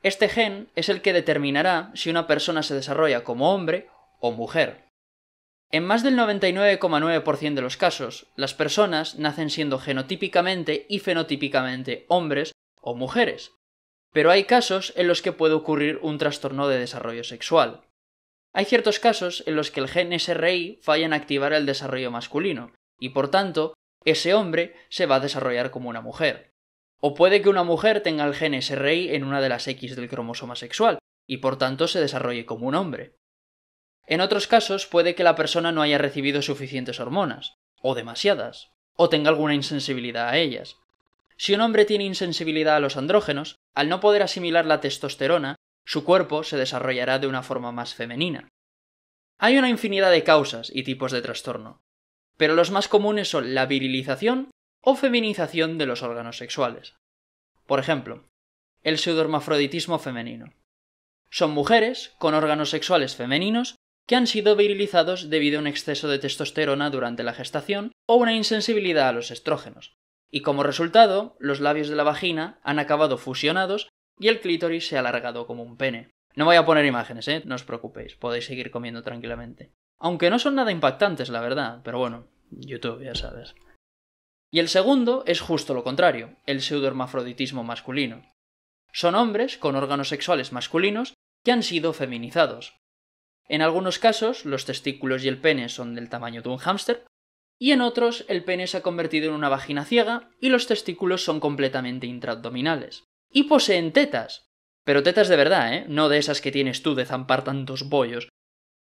este gen es el que determinará si una persona se desarrolla como hombre o mujer. En más del 99,9% de los casos, las personas nacen siendo genotípicamente y fenotípicamente hombres o mujeres, pero hay casos en los que puede ocurrir un trastorno de desarrollo sexual. Hay ciertos casos en los que el gen SRI falla en activar el desarrollo masculino, y por tanto, ese hombre se va a desarrollar como una mujer. O puede que una mujer tenga el gen SRI en una de las X del cromosoma sexual, y por tanto se desarrolle como un hombre. En otros casos puede que la persona no haya recibido suficientes hormonas, o demasiadas, o tenga alguna insensibilidad a ellas. Si un hombre tiene insensibilidad a los andrógenos, al no poder asimilar la testosterona, su cuerpo se desarrollará de una forma más femenina. Hay una infinidad de causas y tipos de trastorno, pero los más comunes son la virilización o feminización de los órganos sexuales. Por ejemplo, el pseudohermafroditismo femenino. Son mujeres con órganos sexuales femeninos que han sido virilizados debido a un exceso de testosterona durante la gestación o una insensibilidad a los estrógenos, y como resultado, los labios de la vagina han acabado fusionados y el clítoris se ha alargado como un pene. No voy a poner imágenes, ¿eh? No os preocupéis, podéis seguir comiendo tranquilamente. Aunque no son nada impactantes, la verdad, pero bueno, YouTube, ya sabes. Y el segundo es justo lo contrario, el pseudohermafroditismo masculino. Son hombres con órganos sexuales masculinos que han sido feminizados. En algunos casos, los testículos y el pene son del tamaño de un hámster, y en otros, el pene se ha convertido en una vagina ciega y los testículos son completamente intraabdominales. Y poseen tetas. Pero tetas de verdad, ¿eh? No de esas que tienes tú de zampar tantos bollos,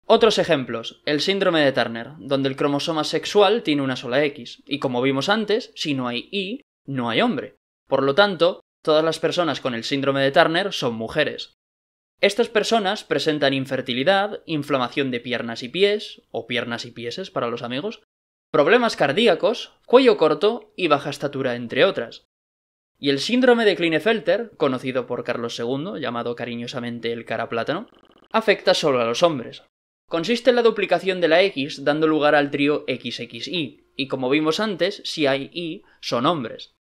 otros ejemplos, el síndrome de Turner, donde el cromosoma sexual tiene una sola X, y como vimos antes, si no hay Y, no hay hombre. Por lo tanto, todas las personas con el síndrome de Turner son mujeres. Estas personas presentan infertilidad, inflamación de piernas y pies, o piernas y pieses para los amigos, problemas cardíacos, cuello corto y baja estatura, entre otras. Y el síndrome de Klinefelter, conocido por Carlos II, llamado cariñosamente el cara plátano, afecta solo a los hombres. Consiste en la duplicación de la X dando lugar al trío XXY, y como vimos antes, si hay Y, son hombres.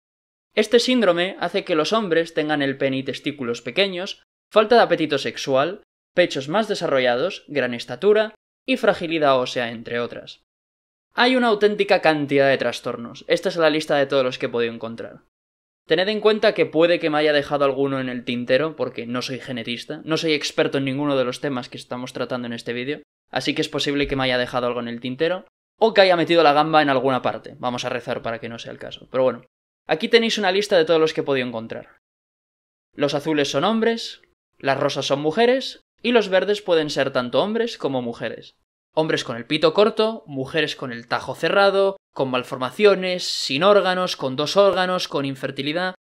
Este síndrome hace que los hombres tengan el pene y testículos pequeños, falta de apetito sexual, pechos más desarrollados, gran estatura y fragilidad ósea, entre otras. Hay una auténtica cantidad de trastornos, esta es la lista de todos los que he podido encontrar. Tened en cuenta que puede que me haya dejado alguno en el tintero, porque no soy genetista, no soy experto en ninguno de los temas que estamos tratando en este vídeo, así que es posible que me haya dejado algo en el tintero, o que haya metido la gamba en alguna parte. Vamos a rezar para que no sea el caso. Pero bueno, aquí tenéis una lista de todos los que he podido encontrar. Los azules son hombres, las rosas son mujeres, y los verdes pueden ser tanto hombres como mujeres. Hombres con el pito corto, mujeres con el tajo cerrado, con malformaciones, sin órganos, con dos órganos, con infertilidad,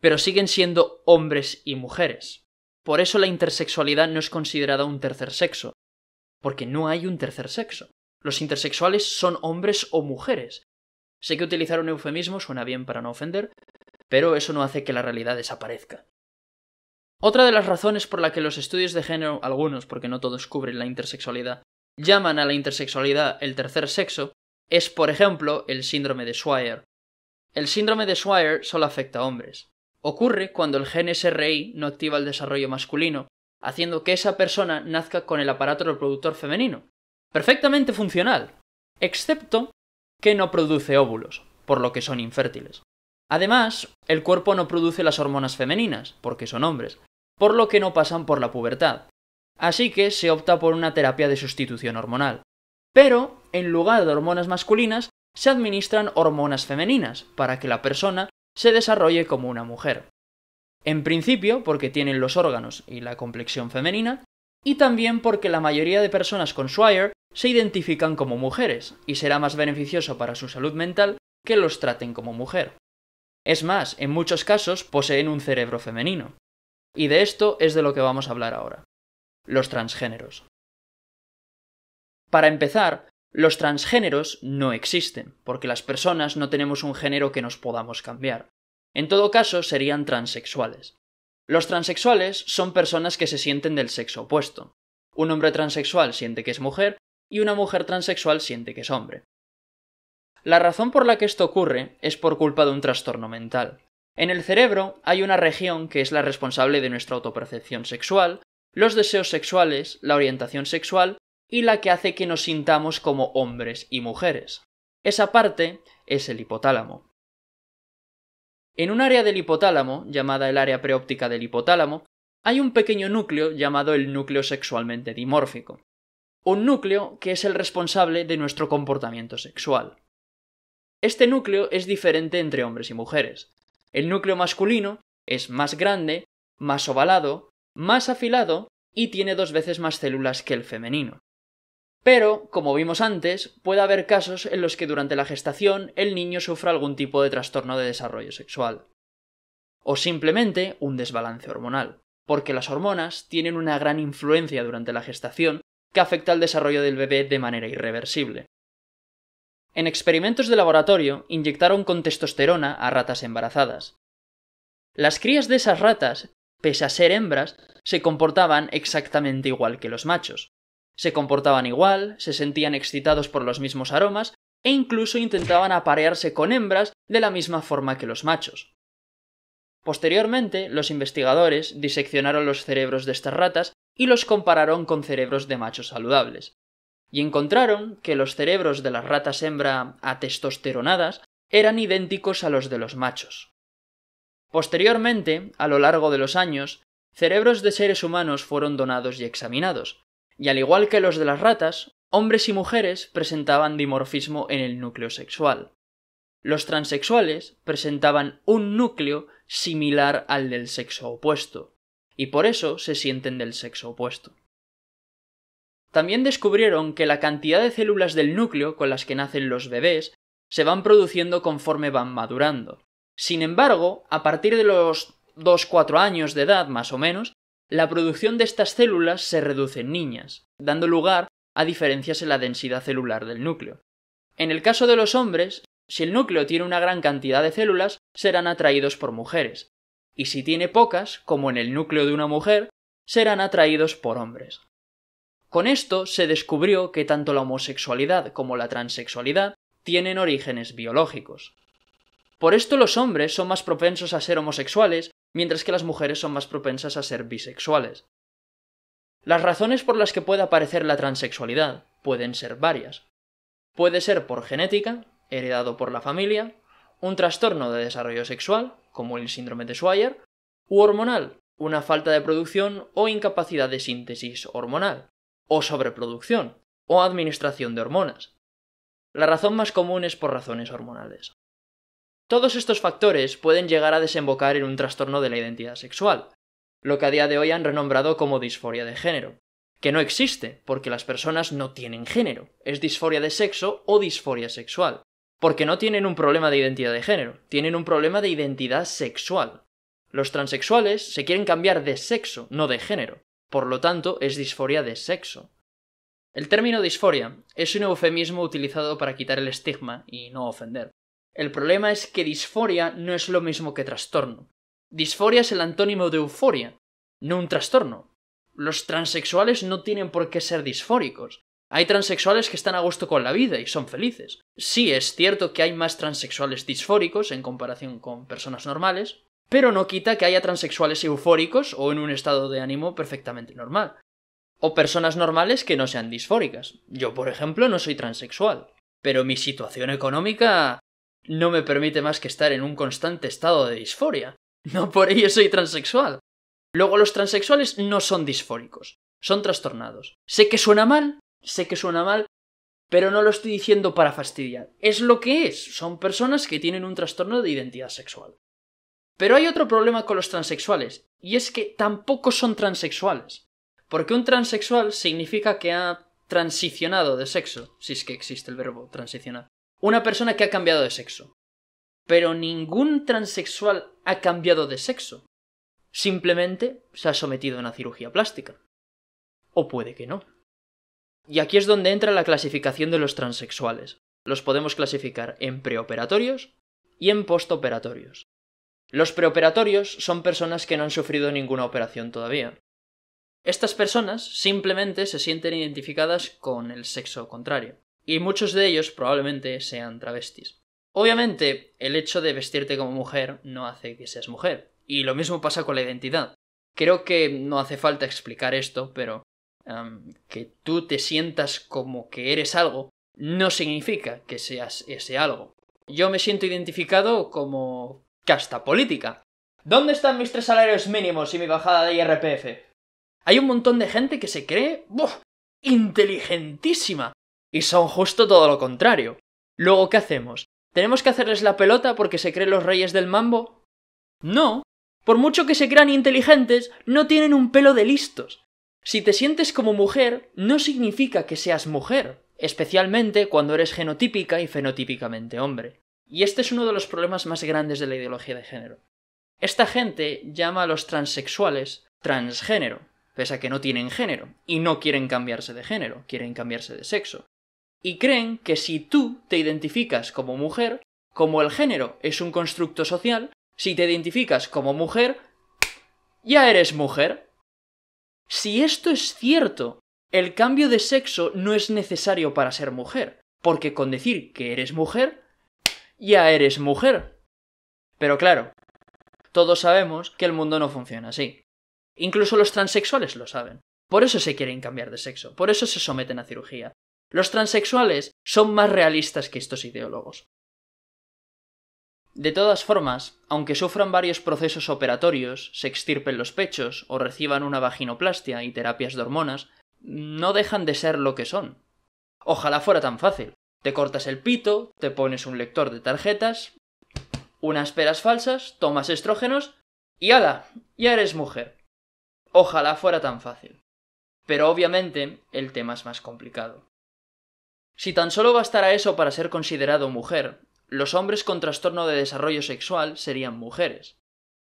pero siguen siendo hombres y mujeres. Por eso la intersexualidad no es considerada un tercer sexo, porque no hay un tercer sexo. Los intersexuales son hombres o mujeres. Sé que utilizar un eufemismo suena bien para no ofender, pero eso no hace que la realidad desaparezca. Otra de las razones por la que los estudios de género, algunos porque no todos cubren la intersexualidad, llaman a la intersexualidad el tercer sexo es, por ejemplo, el síndrome de Swyer. El síndrome de Swyer solo afecta a hombres. Ocurre cuando el gen SRI no activa el desarrollo masculino, haciendo que esa persona nazca con el aparato reproductor femenino, perfectamente funcional, excepto que no produce óvulos, por lo que son infértiles. Además, el cuerpo no produce las hormonas femeninas, porque son hombres, por lo que no pasan por la pubertad, así que se opta por una terapia de sustitución hormonal. Pero, en lugar de hormonas masculinas, se administran hormonas femeninas, para que la persona se desarrolle como una mujer. En principio, porque tienen los órganos y la complexión femenina, y también porque la mayoría de personas con Swire se identifican como mujeres, y será más beneficioso para su salud mental que los traten como mujer. Es más, en muchos casos poseen un cerebro femenino. Y de esto es de lo que vamos a hablar ahora los transgéneros. Para empezar, los transgéneros no existen, porque las personas no tenemos un género que nos podamos cambiar. En todo caso, serían transexuales. Los transexuales son personas que se sienten del sexo opuesto. Un hombre transexual siente que es mujer y una mujer transexual siente que es hombre. La razón por la que esto ocurre es por culpa de un trastorno mental. En el cerebro hay una región que es la responsable de nuestra autopercepción sexual, los deseos sexuales, la orientación sexual y la que hace que nos sintamos como hombres y mujeres. Esa parte es el hipotálamo. En un área del hipotálamo, llamada el área preóptica del hipotálamo, hay un pequeño núcleo llamado el núcleo sexualmente dimórfico. Un núcleo que es el responsable de nuestro comportamiento sexual. Este núcleo es diferente entre hombres y mujeres. El núcleo masculino es más grande, más ovalado, más afilado y tiene dos veces más células que el femenino. Pero, como vimos antes, puede haber casos en los que durante la gestación el niño sufra algún tipo de trastorno de desarrollo sexual. O simplemente un desbalance hormonal, porque las hormonas tienen una gran influencia durante la gestación que afecta al desarrollo del bebé de manera irreversible. En experimentos de laboratorio inyectaron con testosterona a ratas embarazadas. Las crías de esas ratas pese a ser hembras, se comportaban exactamente igual que los machos. Se comportaban igual, se sentían excitados por los mismos aromas e incluso intentaban aparearse con hembras de la misma forma que los machos. Posteriormente, los investigadores diseccionaron los cerebros de estas ratas y los compararon con cerebros de machos saludables, y encontraron que los cerebros de las ratas hembra atestosteronadas eran idénticos a los de los machos. Posteriormente, a lo largo de los años, cerebros de seres humanos fueron donados y examinados, y al igual que los de las ratas, hombres y mujeres presentaban dimorfismo en el núcleo sexual. Los transexuales presentaban un núcleo similar al del sexo opuesto, y por eso se sienten del sexo opuesto. También descubrieron que la cantidad de células del núcleo con las que nacen los bebés se van produciendo conforme van madurando, sin embargo, a partir de los 2-4 años de edad más o menos, la producción de estas células se reduce en niñas, dando lugar a diferencias en la densidad celular del núcleo. En el caso de los hombres, si el núcleo tiene una gran cantidad de células, serán atraídos por mujeres, y si tiene pocas, como en el núcleo de una mujer, serán atraídos por hombres. Con esto se descubrió que tanto la homosexualidad como la transexualidad tienen orígenes biológicos. Por esto los hombres son más propensos a ser homosexuales, mientras que las mujeres son más propensas a ser bisexuales. Las razones por las que puede aparecer la transexualidad pueden ser varias. Puede ser por genética, heredado por la familia, un trastorno de desarrollo sexual, como el síndrome de Swyer, u hormonal, una falta de producción o incapacidad de síntesis hormonal, o sobreproducción, o administración de hormonas. La razón más común es por razones hormonales. Todos estos factores pueden llegar a desembocar en un trastorno de la identidad sexual, lo que a día de hoy han renombrado como disforia de género, que no existe, porque las personas no tienen género, es disforia de sexo o disforia sexual, porque no tienen un problema de identidad de género, tienen un problema de identidad sexual. Los transexuales se quieren cambiar de sexo, no de género, por lo tanto es disforia de sexo. El término disforia es un eufemismo utilizado para quitar el estigma y no ofender. El problema es que disforia no es lo mismo que trastorno. Disforia es el antónimo de euforia, no un trastorno. Los transexuales no tienen por qué ser disfóricos. Hay transexuales que están a gusto con la vida y son felices. Sí, es cierto que hay más transexuales disfóricos en comparación con personas normales, pero no quita que haya transexuales eufóricos o en un estado de ánimo perfectamente normal. O personas normales que no sean disfóricas. Yo, por ejemplo, no soy transexual, pero mi situación económica no me permite más que estar en un constante estado de disforia. No por ello soy transexual. Luego los transexuales no son disfóricos, son trastornados. Sé que suena mal, sé que suena mal, pero no lo estoy diciendo para fastidiar. Es lo que es, son personas que tienen un trastorno de identidad sexual. Pero hay otro problema con los transexuales, y es que tampoco son transexuales. Porque un transexual significa que ha transicionado de sexo, si es que existe el verbo transicionar una persona que ha cambiado de sexo. Pero ningún transexual ha cambiado de sexo. Simplemente se ha sometido a una cirugía plástica. O puede que no. Y aquí es donde entra la clasificación de los transexuales. Los podemos clasificar en preoperatorios y en postoperatorios. Los preoperatorios son personas que no han sufrido ninguna operación todavía. Estas personas simplemente se sienten identificadas con el sexo contrario y muchos de ellos probablemente sean travestis. Obviamente, el hecho de vestirte como mujer no hace que seas mujer, y lo mismo pasa con la identidad. Creo que no hace falta explicar esto, pero que tú te sientas como que eres algo no significa que seas ese algo. Yo me siento identificado como casta política. ¿Dónde están mis tres salarios mínimos y mi bajada de IRPF? Hay un montón de gente que se cree ¡buf! inteligentísima y son justo todo lo contrario. Luego, ¿qué hacemos? ¿Tenemos que hacerles la pelota porque se creen los reyes del mambo? No. Por mucho que se crean inteligentes, no tienen un pelo de listos. Si te sientes como mujer, no significa que seas mujer, especialmente cuando eres genotípica y fenotípicamente hombre. Y este es uno de los problemas más grandes de la ideología de género. Esta gente llama a los transexuales transgénero, pese a que no tienen género, y no quieren cambiarse de género, quieren cambiarse de sexo y creen que si tú te identificas como mujer, como el género es un constructo social, si te identificas como mujer, ya eres mujer. Si esto es cierto, el cambio de sexo no es necesario para ser mujer, porque con decir que eres mujer, ya eres mujer. Pero claro, todos sabemos que el mundo no funciona así. Incluso los transexuales lo saben. Por eso se quieren cambiar de sexo, por eso se someten a cirugía, los transexuales son más realistas que estos ideólogos. De todas formas, aunque sufran varios procesos operatorios, se extirpen los pechos o reciban una vaginoplastia y terapias de hormonas, no dejan de ser lo que son. Ojalá fuera tan fácil. Te cortas el pito, te pones un lector de tarjetas, unas peras falsas, tomas estrógenos y ¡hala! ya eres mujer. Ojalá fuera tan fácil. Pero obviamente el tema es más complicado. Si tan solo bastara eso para ser considerado mujer, los hombres con trastorno de desarrollo sexual serían mujeres.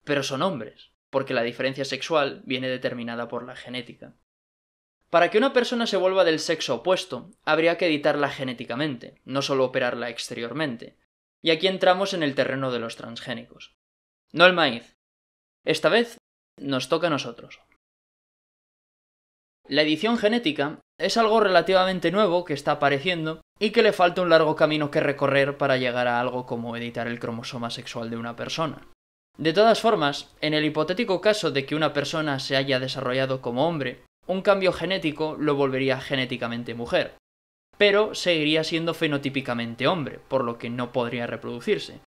Pero son hombres, porque la diferencia sexual viene determinada por la genética. Para que una persona se vuelva del sexo opuesto, habría que editarla genéticamente, no solo operarla exteriormente. Y aquí entramos en el terreno de los transgénicos. No el maíz. Esta vez nos toca a nosotros. La edición genética es algo relativamente nuevo que está apareciendo y que le falta un largo camino que recorrer para llegar a algo como editar el cromosoma sexual de una persona. De todas formas, en el hipotético caso de que una persona se haya desarrollado como hombre, un cambio genético lo volvería genéticamente mujer, pero seguiría siendo fenotípicamente hombre, por lo que no podría reproducirse.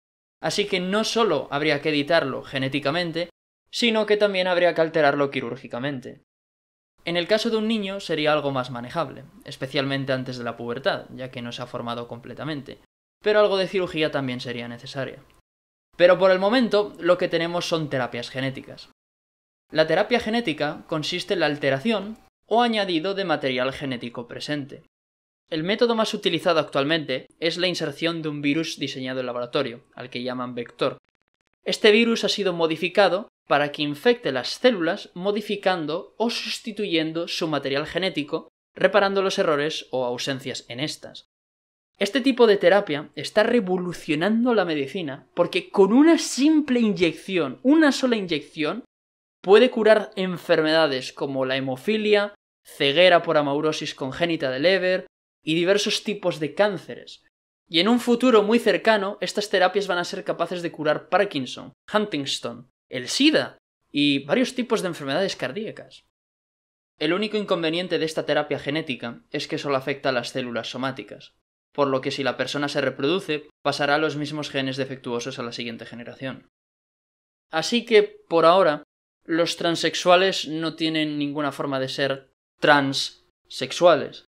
Así que no solo habría que editarlo genéticamente, sino que también habría que alterarlo quirúrgicamente. En el caso de un niño sería algo más manejable, especialmente antes de la pubertad, ya que no se ha formado completamente, pero algo de cirugía también sería necesaria. Pero por el momento lo que tenemos son terapias genéticas. La terapia genética consiste en la alteración o añadido de material genético presente. El método más utilizado actualmente es la inserción de un virus diseñado en laboratorio, al que llaman vector. Este virus ha sido modificado para que infecte las células modificando o sustituyendo su material genético, reparando los errores o ausencias en estas. Este tipo de terapia está revolucionando la medicina porque con una simple inyección, una sola inyección, puede curar enfermedades como la hemofilia, ceguera por amaurosis congénita de Leber y diversos tipos de cánceres. Y en un futuro muy cercano, estas terapias van a ser capaces de curar Parkinson, Huntington, el SIDA y varios tipos de enfermedades cardíacas. El único inconveniente de esta terapia genética es que solo afecta a las células somáticas, por lo que si la persona se reproduce, pasará los mismos genes defectuosos a la siguiente generación. Así que, por ahora, los transexuales no tienen ninguna forma de ser transsexuales.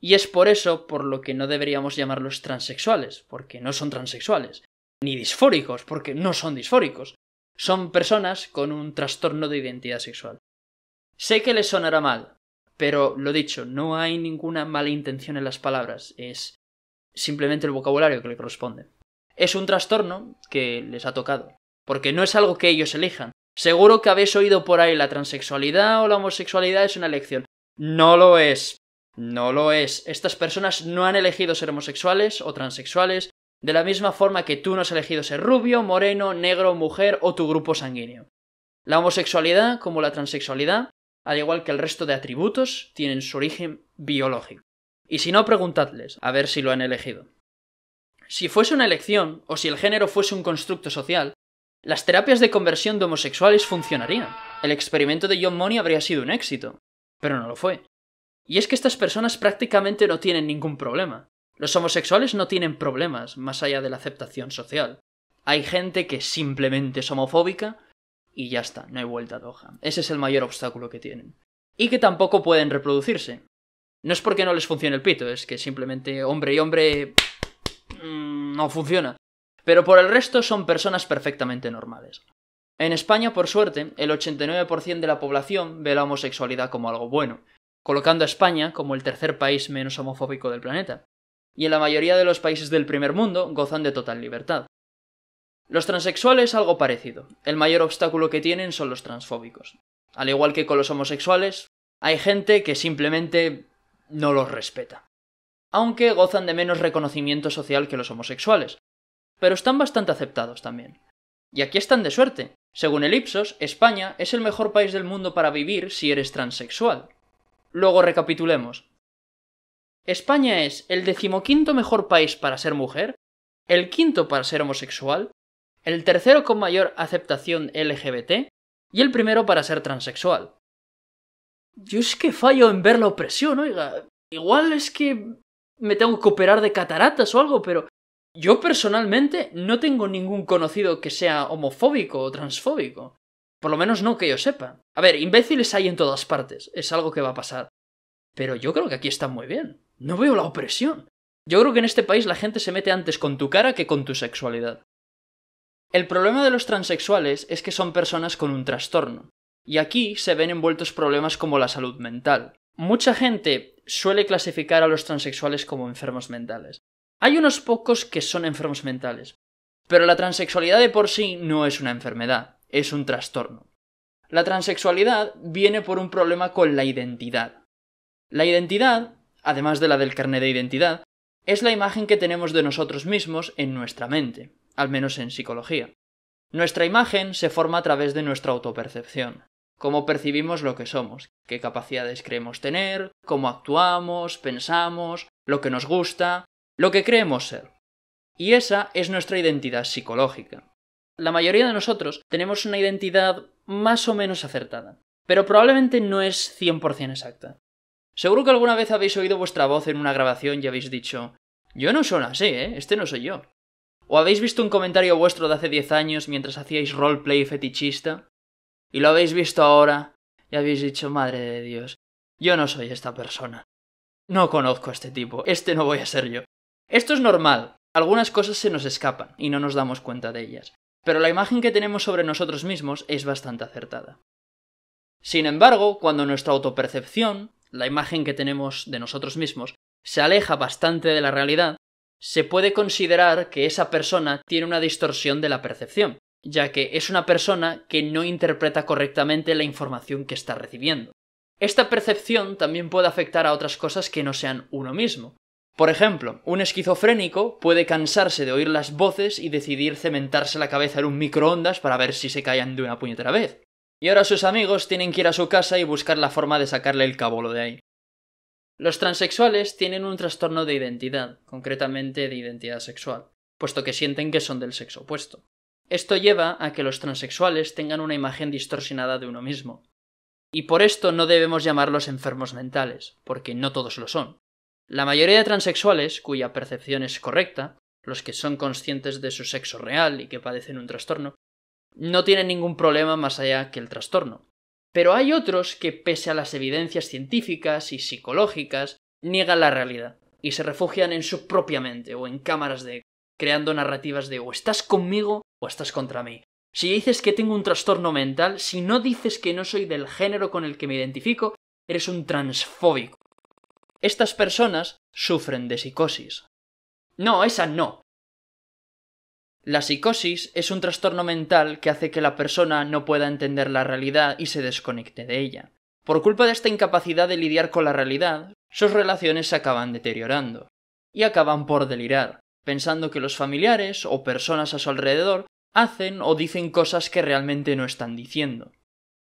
Y es por eso por lo que no deberíamos llamarlos transexuales, porque no son transexuales, ni disfóricos, porque no son disfóricos, son personas con un trastorno de identidad sexual. Sé que les sonará mal, pero lo dicho, no hay ninguna mala intención en las palabras, es simplemente el vocabulario que le corresponde. Es un trastorno que les ha tocado, porque no es algo que ellos elijan. Seguro que habéis oído por ahí la transexualidad o la homosexualidad es una elección. No lo es. No lo es. Estas personas no han elegido ser homosexuales o transexuales, de la misma forma que tú no has elegido ser rubio, moreno, negro, mujer o tu grupo sanguíneo. La homosexualidad, como la transexualidad, al igual que el resto de atributos, tienen su origen biológico. Y si no, preguntadles, a ver si lo han elegido. Si fuese una elección, o si el género fuese un constructo social, las terapias de conversión de homosexuales funcionarían. El experimento de John Money habría sido un éxito, pero no lo fue. Y es que estas personas prácticamente no tienen ningún problema. Los homosexuales no tienen problemas más allá de la aceptación social. Hay gente que simplemente es homofóbica y ya está, no hay vuelta de hoja. Ese es el mayor obstáculo que tienen. Y que tampoco pueden reproducirse. No es porque no les funcione el pito, es que simplemente hombre y hombre mm, no funciona. Pero por el resto son personas perfectamente normales. En España, por suerte, el 89% de la población ve la homosexualidad como algo bueno, colocando a España como el tercer país menos homofóbico del planeta y en la mayoría de los países del primer mundo gozan de total libertad. Los transexuales algo parecido. El mayor obstáculo que tienen son los transfóbicos. Al igual que con los homosexuales, hay gente que simplemente no los respeta. Aunque gozan de menos reconocimiento social que los homosexuales. Pero están bastante aceptados también. Y aquí están de suerte. Según el Ipsos, España es el mejor país del mundo para vivir si eres transexual. Luego recapitulemos. España es el decimoquinto mejor país para ser mujer, el quinto para ser homosexual, el tercero con mayor aceptación LGBT y el primero para ser transexual. Yo es que fallo en ver la opresión, oiga. Igual es que me tengo que operar de cataratas o algo, pero yo personalmente no tengo ningún conocido que sea homofóbico o transfóbico. Por lo menos no que yo sepa. A ver, imbéciles hay en todas partes, es algo que va a pasar. Pero yo creo que aquí están muy bien. No veo la opresión. Yo creo que en este país la gente se mete antes con tu cara que con tu sexualidad. El problema de los transexuales es que son personas con un trastorno, y aquí se ven envueltos problemas como la salud mental. Mucha gente suele clasificar a los transexuales como enfermos mentales. Hay unos pocos que son enfermos mentales, pero la transexualidad de por sí no es una enfermedad, es un trastorno. La transexualidad viene por un problema con la identidad. La identidad además de la del carnet de identidad, es la imagen que tenemos de nosotros mismos en nuestra mente, al menos en psicología. Nuestra imagen se forma a través de nuestra autopercepción, cómo percibimos lo que somos, qué capacidades creemos tener, cómo actuamos, pensamos, lo que nos gusta, lo que creemos ser. Y esa es nuestra identidad psicológica. La mayoría de nosotros tenemos una identidad más o menos acertada, pero probablemente no es 100% exacta. Seguro que alguna vez habéis oído vuestra voz en una grabación y habéis dicho, yo no soy así, ¿eh? Este no soy yo. ¿O habéis visto un comentario vuestro de hace 10 años mientras hacíais roleplay fetichista? Y lo habéis visto ahora y habéis dicho, madre de Dios, yo no soy esta persona. No conozco a este tipo, este no voy a ser yo. Esto es normal, algunas cosas se nos escapan y no nos damos cuenta de ellas, pero la imagen que tenemos sobre nosotros mismos es bastante acertada. Sin embargo, cuando nuestra autopercepción, la imagen que tenemos de nosotros mismos, se aleja bastante de la realidad, se puede considerar que esa persona tiene una distorsión de la percepción, ya que es una persona que no interpreta correctamente la información que está recibiendo. Esta percepción también puede afectar a otras cosas que no sean uno mismo. Por ejemplo, un esquizofrénico puede cansarse de oír las voces y decidir cementarse la cabeza en un microondas para ver si se callan de una puñetera vez y ahora sus amigos tienen que ir a su casa y buscar la forma de sacarle el cabolo de ahí. Los transexuales tienen un trastorno de identidad, concretamente de identidad sexual, puesto que sienten que son del sexo opuesto. Esto lleva a que los transexuales tengan una imagen distorsionada de uno mismo. Y por esto no debemos llamarlos enfermos mentales, porque no todos lo son. La mayoría de transexuales, cuya percepción es correcta, los que son conscientes de su sexo real y que padecen un trastorno, no tienen ningún problema más allá que el trastorno. Pero hay otros que, pese a las evidencias científicas y psicológicas, niegan la realidad y se refugian en su propia mente o en cámaras de creando narrativas de o estás conmigo o estás contra mí. Si dices que tengo un trastorno mental, si no dices que no soy del género con el que me identifico, eres un transfóbico. Estas personas sufren de psicosis. No, esa no. La psicosis es un trastorno mental que hace que la persona no pueda entender la realidad y se desconecte de ella. Por culpa de esta incapacidad de lidiar con la realidad, sus relaciones se acaban deteriorando y acaban por delirar, pensando que los familiares o personas a su alrededor hacen o dicen cosas que realmente no están diciendo.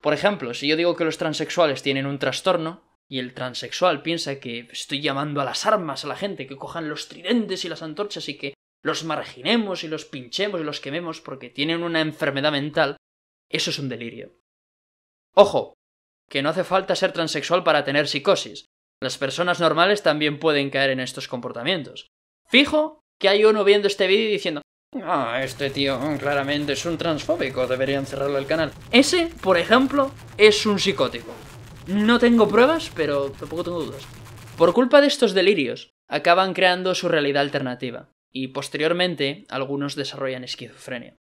Por ejemplo, si yo digo que los transexuales tienen un trastorno, y el transexual piensa que estoy llamando a las armas a la gente, que cojan los tridentes y las antorchas y que los marginemos y los pinchemos y los quememos porque tienen una enfermedad mental, eso es un delirio. Ojo, que no hace falta ser transexual para tener psicosis. Las personas normales también pueden caer en estos comportamientos. Fijo que hay uno viendo este vídeo diciendo, ah, este tío claramente es un transfóbico, deberían cerrarlo el canal. Ese, por ejemplo, es un psicótico. No tengo pruebas, pero tampoco tengo dudas. Por culpa de estos delirios, acaban creando su realidad alternativa y posteriormente algunos desarrollan esquizofrenia.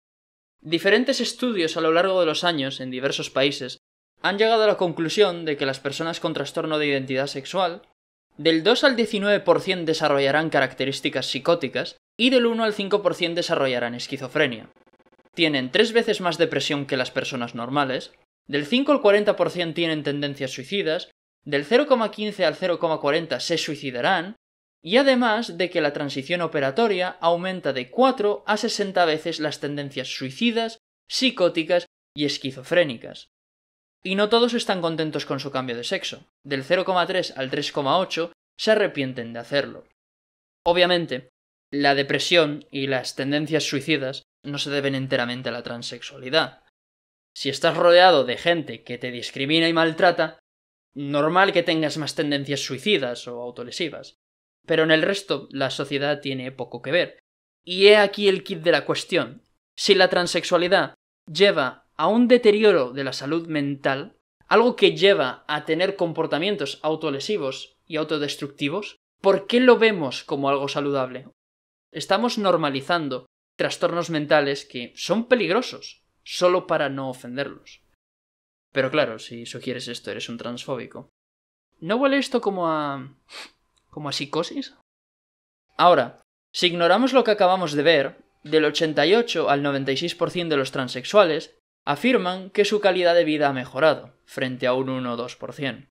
Diferentes estudios a lo largo de los años en diversos países han llegado a la conclusión de que las personas con trastorno de identidad sexual del 2 al 19% desarrollarán características psicóticas y del 1 al 5% desarrollarán esquizofrenia. Tienen tres veces más depresión que las personas normales, del 5 al 40% tienen tendencias suicidas, del 0,15 al 0,40 se suicidarán y además de que la transición operatoria aumenta de 4 a 60 veces las tendencias suicidas, psicóticas y esquizofrénicas. Y no todos están contentos con su cambio de sexo. Del 0,3 al 3,8 se arrepienten de hacerlo. Obviamente, la depresión y las tendencias suicidas no se deben enteramente a la transexualidad. Si estás rodeado de gente que te discrimina y maltrata, normal que tengas más tendencias suicidas o autolesivas pero en el resto la sociedad tiene poco que ver. Y he aquí el kit de la cuestión. Si la transexualidad lleva a un deterioro de la salud mental, algo que lleva a tener comportamientos autolesivos y autodestructivos, ¿por qué lo vemos como algo saludable? Estamos normalizando trastornos mentales que son peligrosos, solo para no ofenderlos. Pero claro, si sugieres esto, eres un transfóbico. ¿No huele esto como a como a psicosis. Ahora, si ignoramos lo que acabamos de ver, del 88 al 96% de los transexuales afirman que su calidad de vida ha mejorado, frente a un 1 o 2%.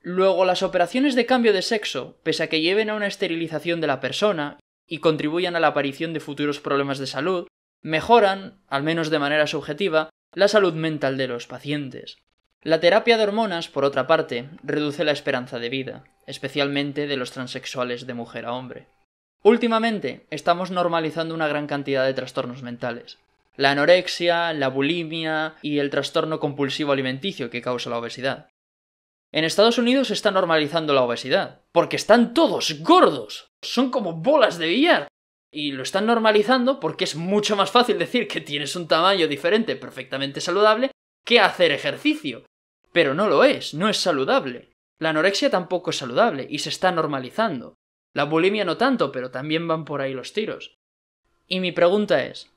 Luego, las operaciones de cambio de sexo, pese a que lleven a una esterilización de la persona y contribuyan a la aparición de futuros problemas de salud, mejoran, al menos de manera subjetiva, la salud mental de los pacientes. La terapia de hormonas, por otra parte, reduce la esperanza de vida, especialmente de los transexuales de mujer a hombre. Últimamente, estamos normalizando una gran cantidad de trastornos mentales. La anorexia, la bulimia y el trastorno compulsivo alimenticio que causa la obesidad. En Estados Unidos se está normalizando la obesidad, porque están todos gordos. Son como bolas de billar. Y lo están normalizando porque es mucho más fácil decir que tienes un tamaño diferente perfectamente saludable que hacer ejercicio. Pero no lo es, no es saludable. La anorexia tampoco es saludable y se está normalizando. La bulimia no tanto, pero también van por ahí los tiros. Y mi pregunta es,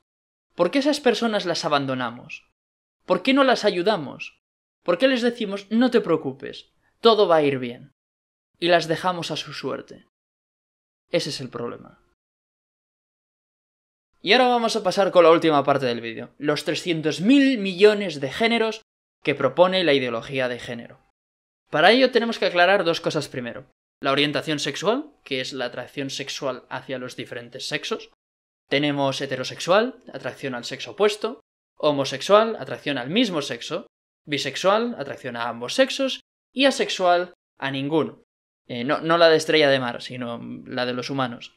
¿por qué esas personas las abandonamos? ¿Por qué no las ayudamos? ¿Por qué les decimos no te preocupes, todo va a ir bien? Y las dejamos a su suerte. Ese es el problema. Y ahora vamos a pasar con la última parte del vídeo, los 300.000 millones de géneros que propone la ideología de género. Para ello tenemos que aclarar dos cosas primero. La orientación sexual, que es la atracción sexual hacia los diferentes sexos. Tenemos heterosexual, atracción al sexo opuesto, homosexual, atracción al mismo sexo, bisexual, atracción a ambos sexos, y asexual, a ninguno. Eh, no, no la de estrella de mar, sino la de los humanos.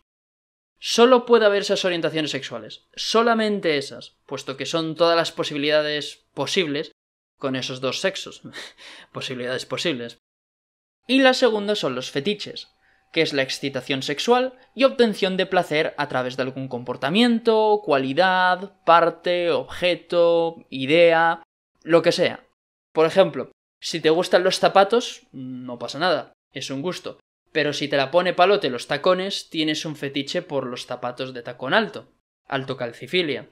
Solo puede haber esas orientaciones sexuales, solamente esas, puesto que son todas las posibilidades posibles con esos dos sexos. Posibilidades posibles. Y la segunda son los fetiches, que es la excitación sexual y obtención de placer a través de algún comportamiento, cualidad, parte, objeto, idea, lo que sea. Por ejemplo, si te gustan los zapatos, no pasa nada, es un gusto. Pero si te la pone palote los tacones, tienes un fetiche por los zapatos de tacón alto, alto calcifilia.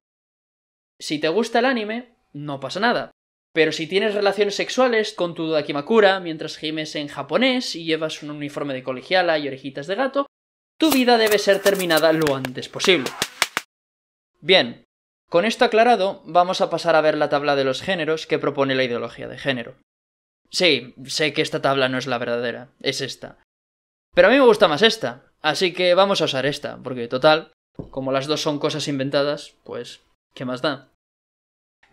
Si te gusta el anime, no pasa nada, pero si tienes relaciones sexuales con tu Dakimakura mientras gimes en japonés y llevas un uniforme de colegiala y orejitas de gato, tu vida debe ser terminada lo antes posible. Bien, con esto aclarado, vamos a pasar a ver la tabla de los géneros que propone la ideología de género. Sí, sé que esta tabla no es la verdadera, es esta. Pero a mí me gusta más esta, así que vamos a usar esta, porque total, como las dos son cosas inventadas, pues, ¿qué más da?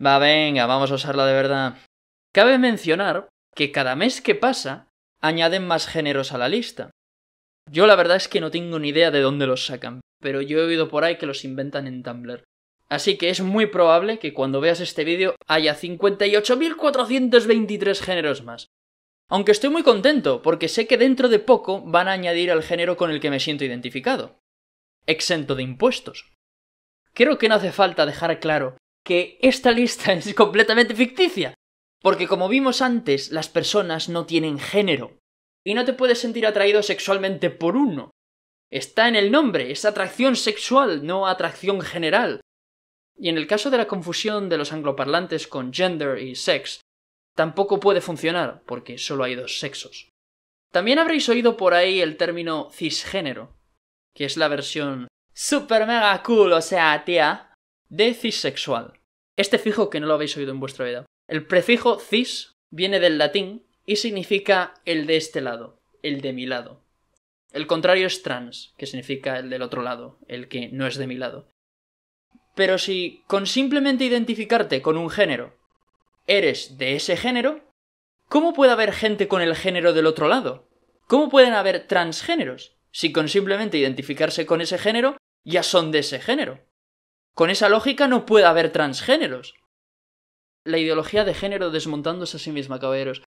Va, venga, vamos a usarla de verdad. Cabe mencionar que cada mes que pasa añaden más géneros a la lista. Yo la verdad es que no tengo ni idea de dónde los sacan, pero yo he oído por ahí que los inventan en Tumblr. Así que es muy probable que cuando veas este vídeo haya 58.423 géneros más. Aunque estoy muy contento, porque sé que dentro de poco van a añadir al género con el que me siento identificado. Exento de impuestos. Creo que no hace falta dejar claro que esta lista es completamente ficticia. Porque como vimos antes, las personas no tienen género. Y no te puedes sentir atraído sexualmente por uno. Está en el nombre, es atracción sexual, no atracción general. Y en el caso de la confusión de los angloparlantes con gender y sex, tampoco puede funcionar, porque solo hay dos sexos. También habréis oído por ahí el término cisgénero, que es la versión super mega cool, o sea, tía, de cissexual. Este fijo que no lo habéis oído en vuestra vida. El prefijo cis viene del latín y significa el de este lado, el de mi lado. El contrario es trans, que significa el del otro lado, el que no es de mi lado. Pero si con simplemente identificarte con un género eres de ese género, ¿cómo puede haber gente con el género del otro lado? ¿Cómo pueden haber transgéneros si con simplemente identificarse con ese género ya son de ese género? Con esa lógica no puede haber transgéneros. La ideología de género desmontándose a sí misma, caballeros.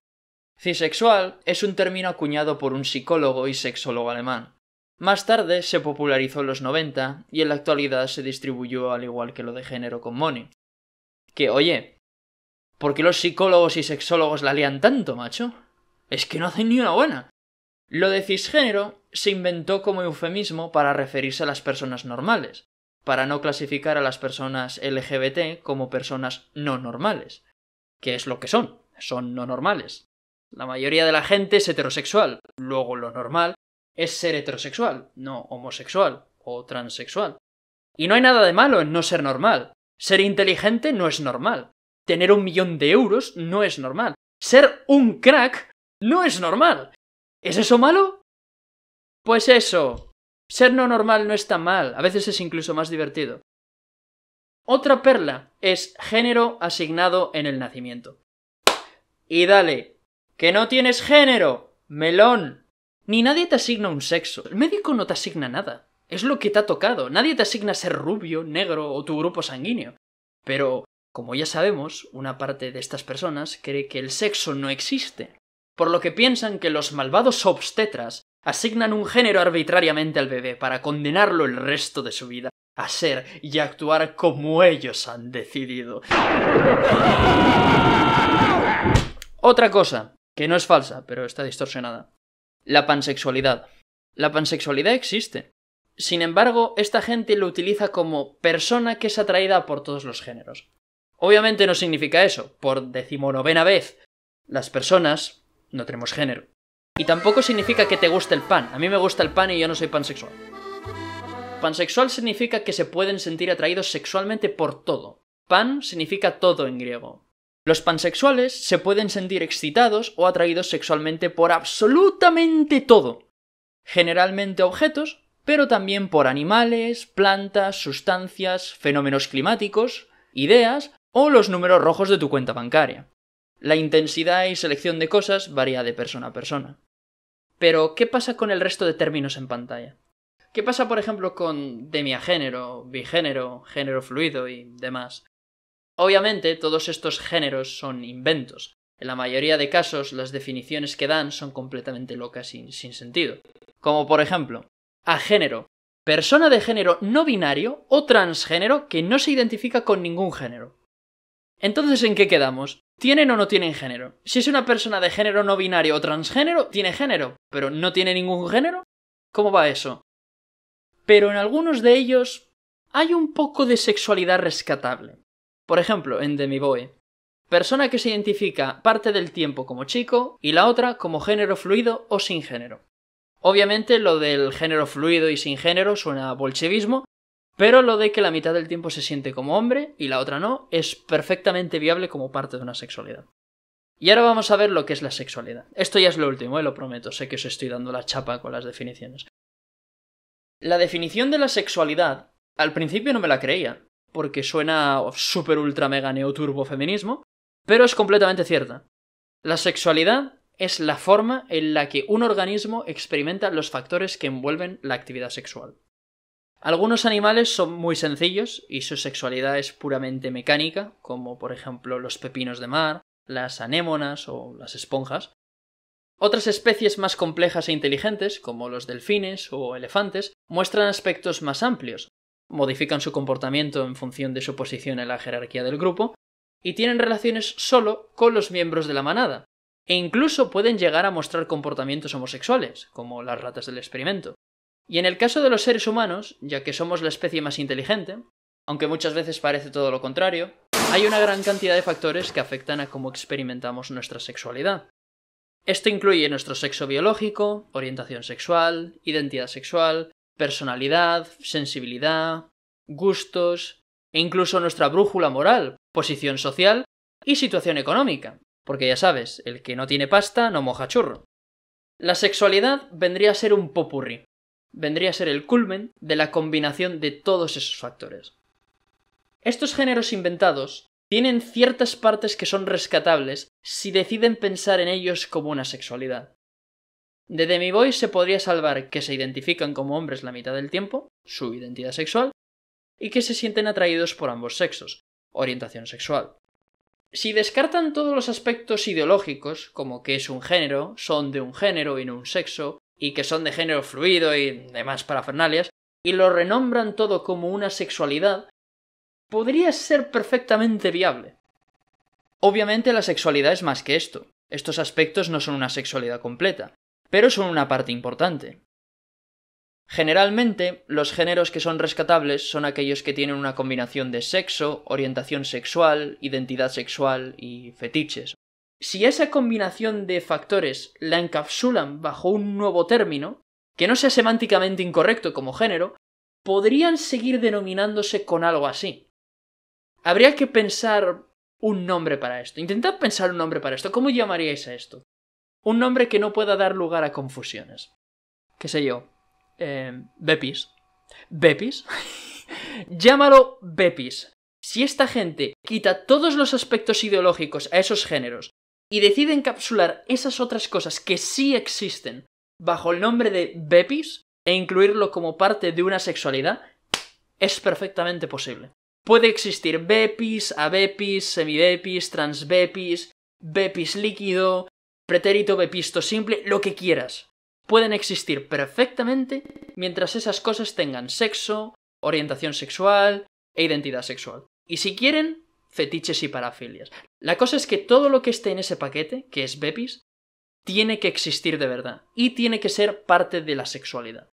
Cisexual es un término acuñado por un psicólogo y sexólogo alemán. Más tarde se popularizó en los 90 y en la actualidad se distribuyó al igual que lo de género con Money. Que, oye, ¿por qué los psicólogos y sexólogos la lean tanto, macho? Es que no hacen ni una buena. Lo de cisgénero se inventó como eufemismo para referirse a las personas normales, para no clasificar a las personas LGBT como personas no normales, que es lo que son, son no normales. La mayoría de la gente es heterosexual, luego lo normal es ser heterosexual, no homosexual o transexual. Y no hay nada de malo en no ser normal. Ser inteligente no es normal. Tener un millón de euros no es normal. Ser un crack no es normal. ¿Es eso malo? Pues eso, ser no normal no está mal, a veces es incluso más divertido. Otra perla es género asignado en el nacimiento. Y dale, que no tienes género, melón. Ni nadie te asigna un sexo. El médico no te asigna nada. Es lo que te ha tocado. Nadie te asigna ser rubio, negro o tu grupo sanguíneo. Pero, como ya sabemos, una parte de estas personas cree que el sexo no existe. Por lo que piensan que los malvados obstetras asignan un género arbitrariamente al bebé para condenarlo el resto de su vida a ser y actuar como ellos han decidido. Otra cosa, que no es falsa, pero está distorsionada. La pansexualidad. La pansexualidad existe. Sin embargo, esta gente lo utiliza como persona que es atraída por todos los géneros. Obviamente no significa eso. Por decimonovena vez, las personas no tenemos género. Y tampoco significa que te guste el pan. A mí me gusta el pan y yo no soy pansexual. Pansexual significa que se pueden sentir atraídos sexualmente por todo. Pan significa todo en griego. Los pansexuales se pueden sentir excitados o atraídos sexualmente por absolutamente todo. Generalmente objetos, pero también por animales, plantas, sustancias, fenómenos climáticos, ideas o los números rojos de tu cuenta bancaria. La intensidad y selección de cosas varía de persona a persona. Pero, ¿qué pasa con el resto de términos en pantalla? ¿Qué pasa, por ejemplo, con demiagénero, bigénero, género fluido y demás? Obviamente, todos estos géneros son inventos. En la mayoría de casos, las definiciones que dan son completamente locas y sin sentido. Como por ejemplo, a género, persona de género no binario o transgénero que no se identifica con ningún género. Entonces, ¿en qué quedamos? ¿Tienen o no tienen género? Si es una persona de género no binario o transgénero, tiene género, pero no tiene ningún género. ¿Cómo va eso? Pero en algunos de ellos hay un poco de sexualidad rescatable. Por ejemplo, en Boy, Persona que se identifica parte del tiempo como chico y la otra como género fluido o sin género. Obviamente lo del género fluido y sin género suena a bolchevismo, pero lo de que la mitad del tiempo se siente como hombre y la otra no, es perfectamente viable como parte de una sexualidad. Y ahora vamos a ver lo que es la sexualidad. Esto ya es lo último, eh, lo prometo, sé que os estoy dando la chapa con las definiciones. La definición de la sexualidad, al principio no me la creía, porque suena super ultra mega neoturbo feminismo, pero es completamente cierta. La sexualidad es la forma en la que un organismo experimenta los factores que envuelven la actividad sexual. Algunos animales son muy sencillos y su sexualidad es puramente mecánica, como por ejemplo los pepinos de mar, las anémonas o las esponjas. Otras especies más complejas e inteligentes, como los delfines o elefantes, muestran aspectos más amplios, modifican su comportamiento en función de su posición en la jerarquía del grupo, y tienen relaciones solo con los miembros de la manada, e incluso pueden llegar a mostrar comportamientos homosexuales, como las ratas del experimento. Y en el caso de los seres humanos, ya que somos la especie más inteligente, aunque muchas veces parece todo lo contrario, hay una gran cantidad de factores que afectan a cómo experimentamos nuestra sexualidad. Esto incluye nuestro sexo biológico, orientación sexual, identidad sexual, personalidad, sensibilidad, gustos, e incluso nuestra brújula moral, posición social y situación económica, porque ya sabes, el que no tiene pasta no moja churro. La sexualidad vendría a ser un popurrí, vendría a ser el culmen de la combinación de todos esos factores. Estos géneros inventados tienen ciertas partes que son rescatables si deciden pensar en ellos como una sexualidad. De Demi Boy se podría salvar que se identifican como hombres la mitad del tiempo, su identidad sexual, y que se sienten atraídos por ambos sexos, orientación sexual. Si descartan todos los aspectos ideológicos, como que es un género, son de un género y no un sexo, y que son de género fluido y demás parafernalias, y lo renombran todo como una sexualidad, podría ser perfectamente viable. Obviamente la sexualidad es más que esto. Estos aspectos no son una sexualidad completa, pero son una parte importante. Generalmente, los géneros que son rescatables son aquellos que tienen una combinación de sexo, orientación sexual, identidad sexual y fetiches, si esa combinación de factores la encapsulan bajo un nuevo término, que no sea semánticamente incorrecto como género, podrían seguir denominándose con algo así. Habría que pensar un nombre para esto. Intentad pensar un nombre para esto. ¿Cómo llamaríais a esto? Un nombre que no pueda dar lugar a confusiones. ¿Qué sé yo? Eh, Bepis. ¿Bepis? Llámalo Bepis. Si esta gente quita todos los aspectos ideológicos a esos géneros y decide encapsular esas otras cosas que sí existen bajo el nombre de Bepis e incluirlo como parte de una sexualidad, es perfectamente posible. Puede existir Bepis, abepis, semibepis, transbepis, Bepis líquido, pretérito, bepisto simple, lo que quieras. Pueden existir perfectamente mientras esas cosas tengan sexo, orientación sexual e identidad sexual. Y si quieren, fetiches y parafilias. La cosa es que todo lo que esté en ese paquete, que es Bepis, tiene que existir de verdad y tiene que ser parte de la sexualidad.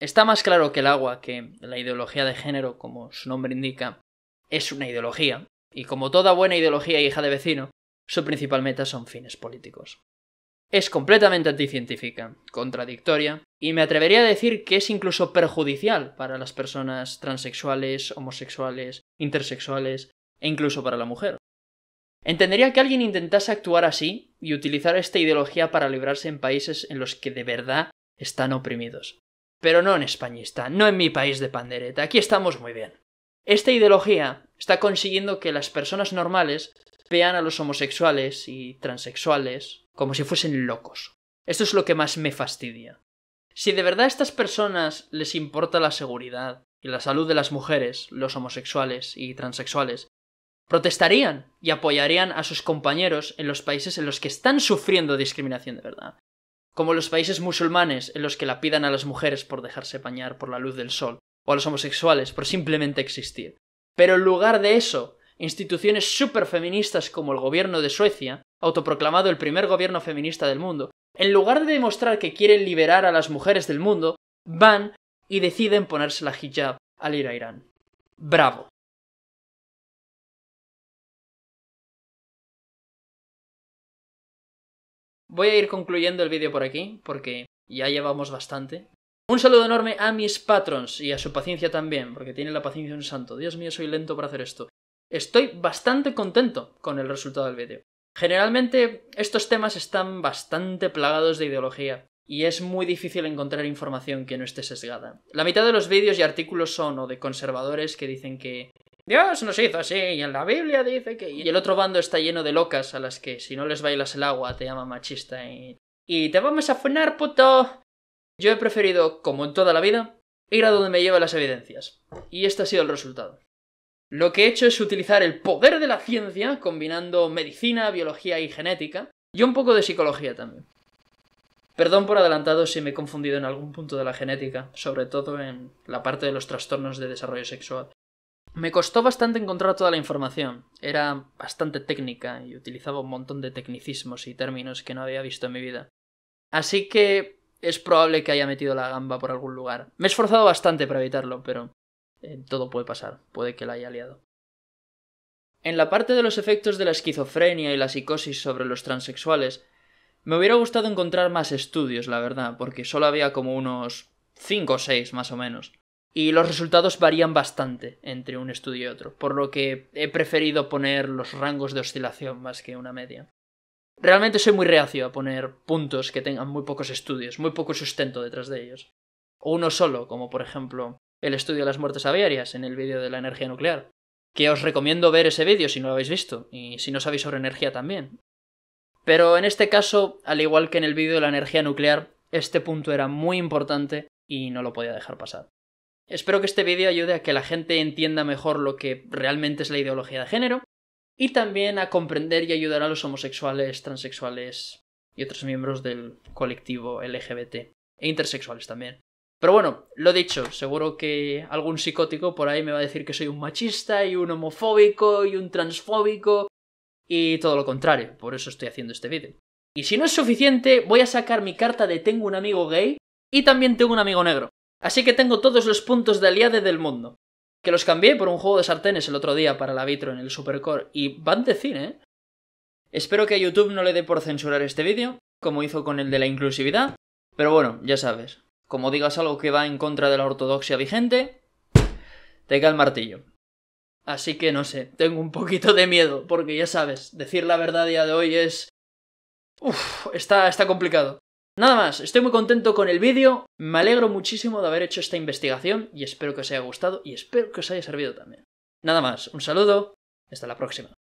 Está más claro que el agua que la ideología de género, como su nombre indica, es una ideología, y como toda buena ideología hija de vecino, su principal meta son fines políticos. Es completamente anticientífica, contradictoria, y me atrevería a decir que es incluso perjudicial para las personas transexuales, homosexuales, intersexuales e incluso para la mujer. Entendería que alguien intentase actuar así y utilizar esta ideología para librarse en países en los que de verdad están oprimidos. Pero no en Españista, no en mi país de pandereta, aquí estamos muy bien. Esta ideología está consiguiendo que las personas normales vean a los homosexuales y transexuales, como si fuesen locos. Esto es lo que más me fastidia. Si de verdad a estas personas les importa la seguridad y la salud de las mujeres, los homosexuales y transexuales, protestarían y apoyarían a sus compañeros en los países en los que están sufriendo discriminación de verdad, como los países musulmanes en los que la pidan a las mujeres por dejarse bañar por la luz del sol, o a los homosexuales por simplemente existir. Pero en lugar de eso, instituciones superfeministas como el gobierno de Suecia autoproclamado el primer gobierno feminista del mundo, en lugar de demostrar que quieren liberar a las mujeres del mundo, van y deciden ponerse la hijab al ir a Irán. Bravo. Voy a ir concluyendo el vídeo por aquí, porque ya llevamos bastante. Un saludo enorme a mis patrons y a su paciencia también, porque tiene la paciencia un santo. Dios mío, soy lento para hacer esto. Estoy bastante contento con el resultado del vídeo. Generalmente estos temas están bastante plagados de ideología, y es muy difícil encontrar información que no esté sesgada. La mitad de los vídeos y artículos son o de conservadores que dicen que Dios nos hizo así, y en la Biblia dice que... Y el otro bando está lleno de locas a las que si no les bailas el agua te llaman machista y... Y te vamos a funar, puto. Yo he preferido, como en toda la vida, ir a donde me llevan las evidencias. Y este ha sido el resultado. Lo que he hecho es utilizar el poder de la ciencia, combinando medicina, biología y genética, y un poco de psicología también. Perdón por adelantado si me he confundido en algún punto de la genética, sobre todo en la parte de los trastornos de desarrollo sexual. Me costó bastante encontrar toda la información, era bastante técnica y utilizaba un montón de tecnicismos y términos que no había visto en mi vida. Así que es probable que haya metido la gamba por algún lugar. Me he esforzado bastante para evitarlo, pero eh, todo puede pasar, puede que la haya liado. En la parte de los efectos de la esquizofrenia y la psicosis sobre los transexuales, me hubiera gustado encontrar más estudios, la verdad, porque solo había como unos 5 o 6 más o menos. Y los resultados varían bastante entre un estudio y otro, por lo que he preferido poner los rangos de oscilación más que una media. Realmente soy muy reacio a poner puntos que tengan muy pocos estudios, muy poco sustento detrás de ellos. O uno solo, como por ejemplo el estudio de las muertes aviarias en el vídeo de la energía nuclear, que os recomiendo ver ese vídeo si no lo habéis visto, y si no sabéis sobre energía también. Pero en este caso, al igual que en el vídeo de la energía nuclear, este punto era muy importante y no lo podía dejar pasar. Espero que este vídeo ayude a que la gente entienda mejor lo que realmente es la ideología de género, y también a comprender y ayudar a los homosexuales, transexuales y otros miembros del colectivo LGBT, e intersexuales también. Pero bueno, lo dicho, seguro que algún psicótico por ahí me va a decir que soy un machista y un homofóbico y un transfóbico y todo lo contrario, por eso estoy haciendo este vídeo. Y si no es suficiente, voy a sacar mi carta de tengo un amigo gay y también tengo un amigo negro. Así que tengo todos los puntos de aliade del mundo. Que los cambié por un juego de sartenes el otro día para la vitro en el Supercore y van de cine, ¿eh? Espero que a YouTube no le dé por censurar este vídeo, como hizo con el de la inclusividad, pero bueno, ya sabes, como digas algo que va en contra de la ortodoxia vigente, te cae el martillo. Así que no sé, tengo un poquito de miedo, porque ya sabes, decir la verdad a día de hoy es... Uff, está, está complicado. Nada más, estoy muy contento con el vídeo, me alegro muchísimo de haber hecho esta investigación y espero que os haya gustado y espero que os haya servido también. Nada más, un saludo, hasta la próxima.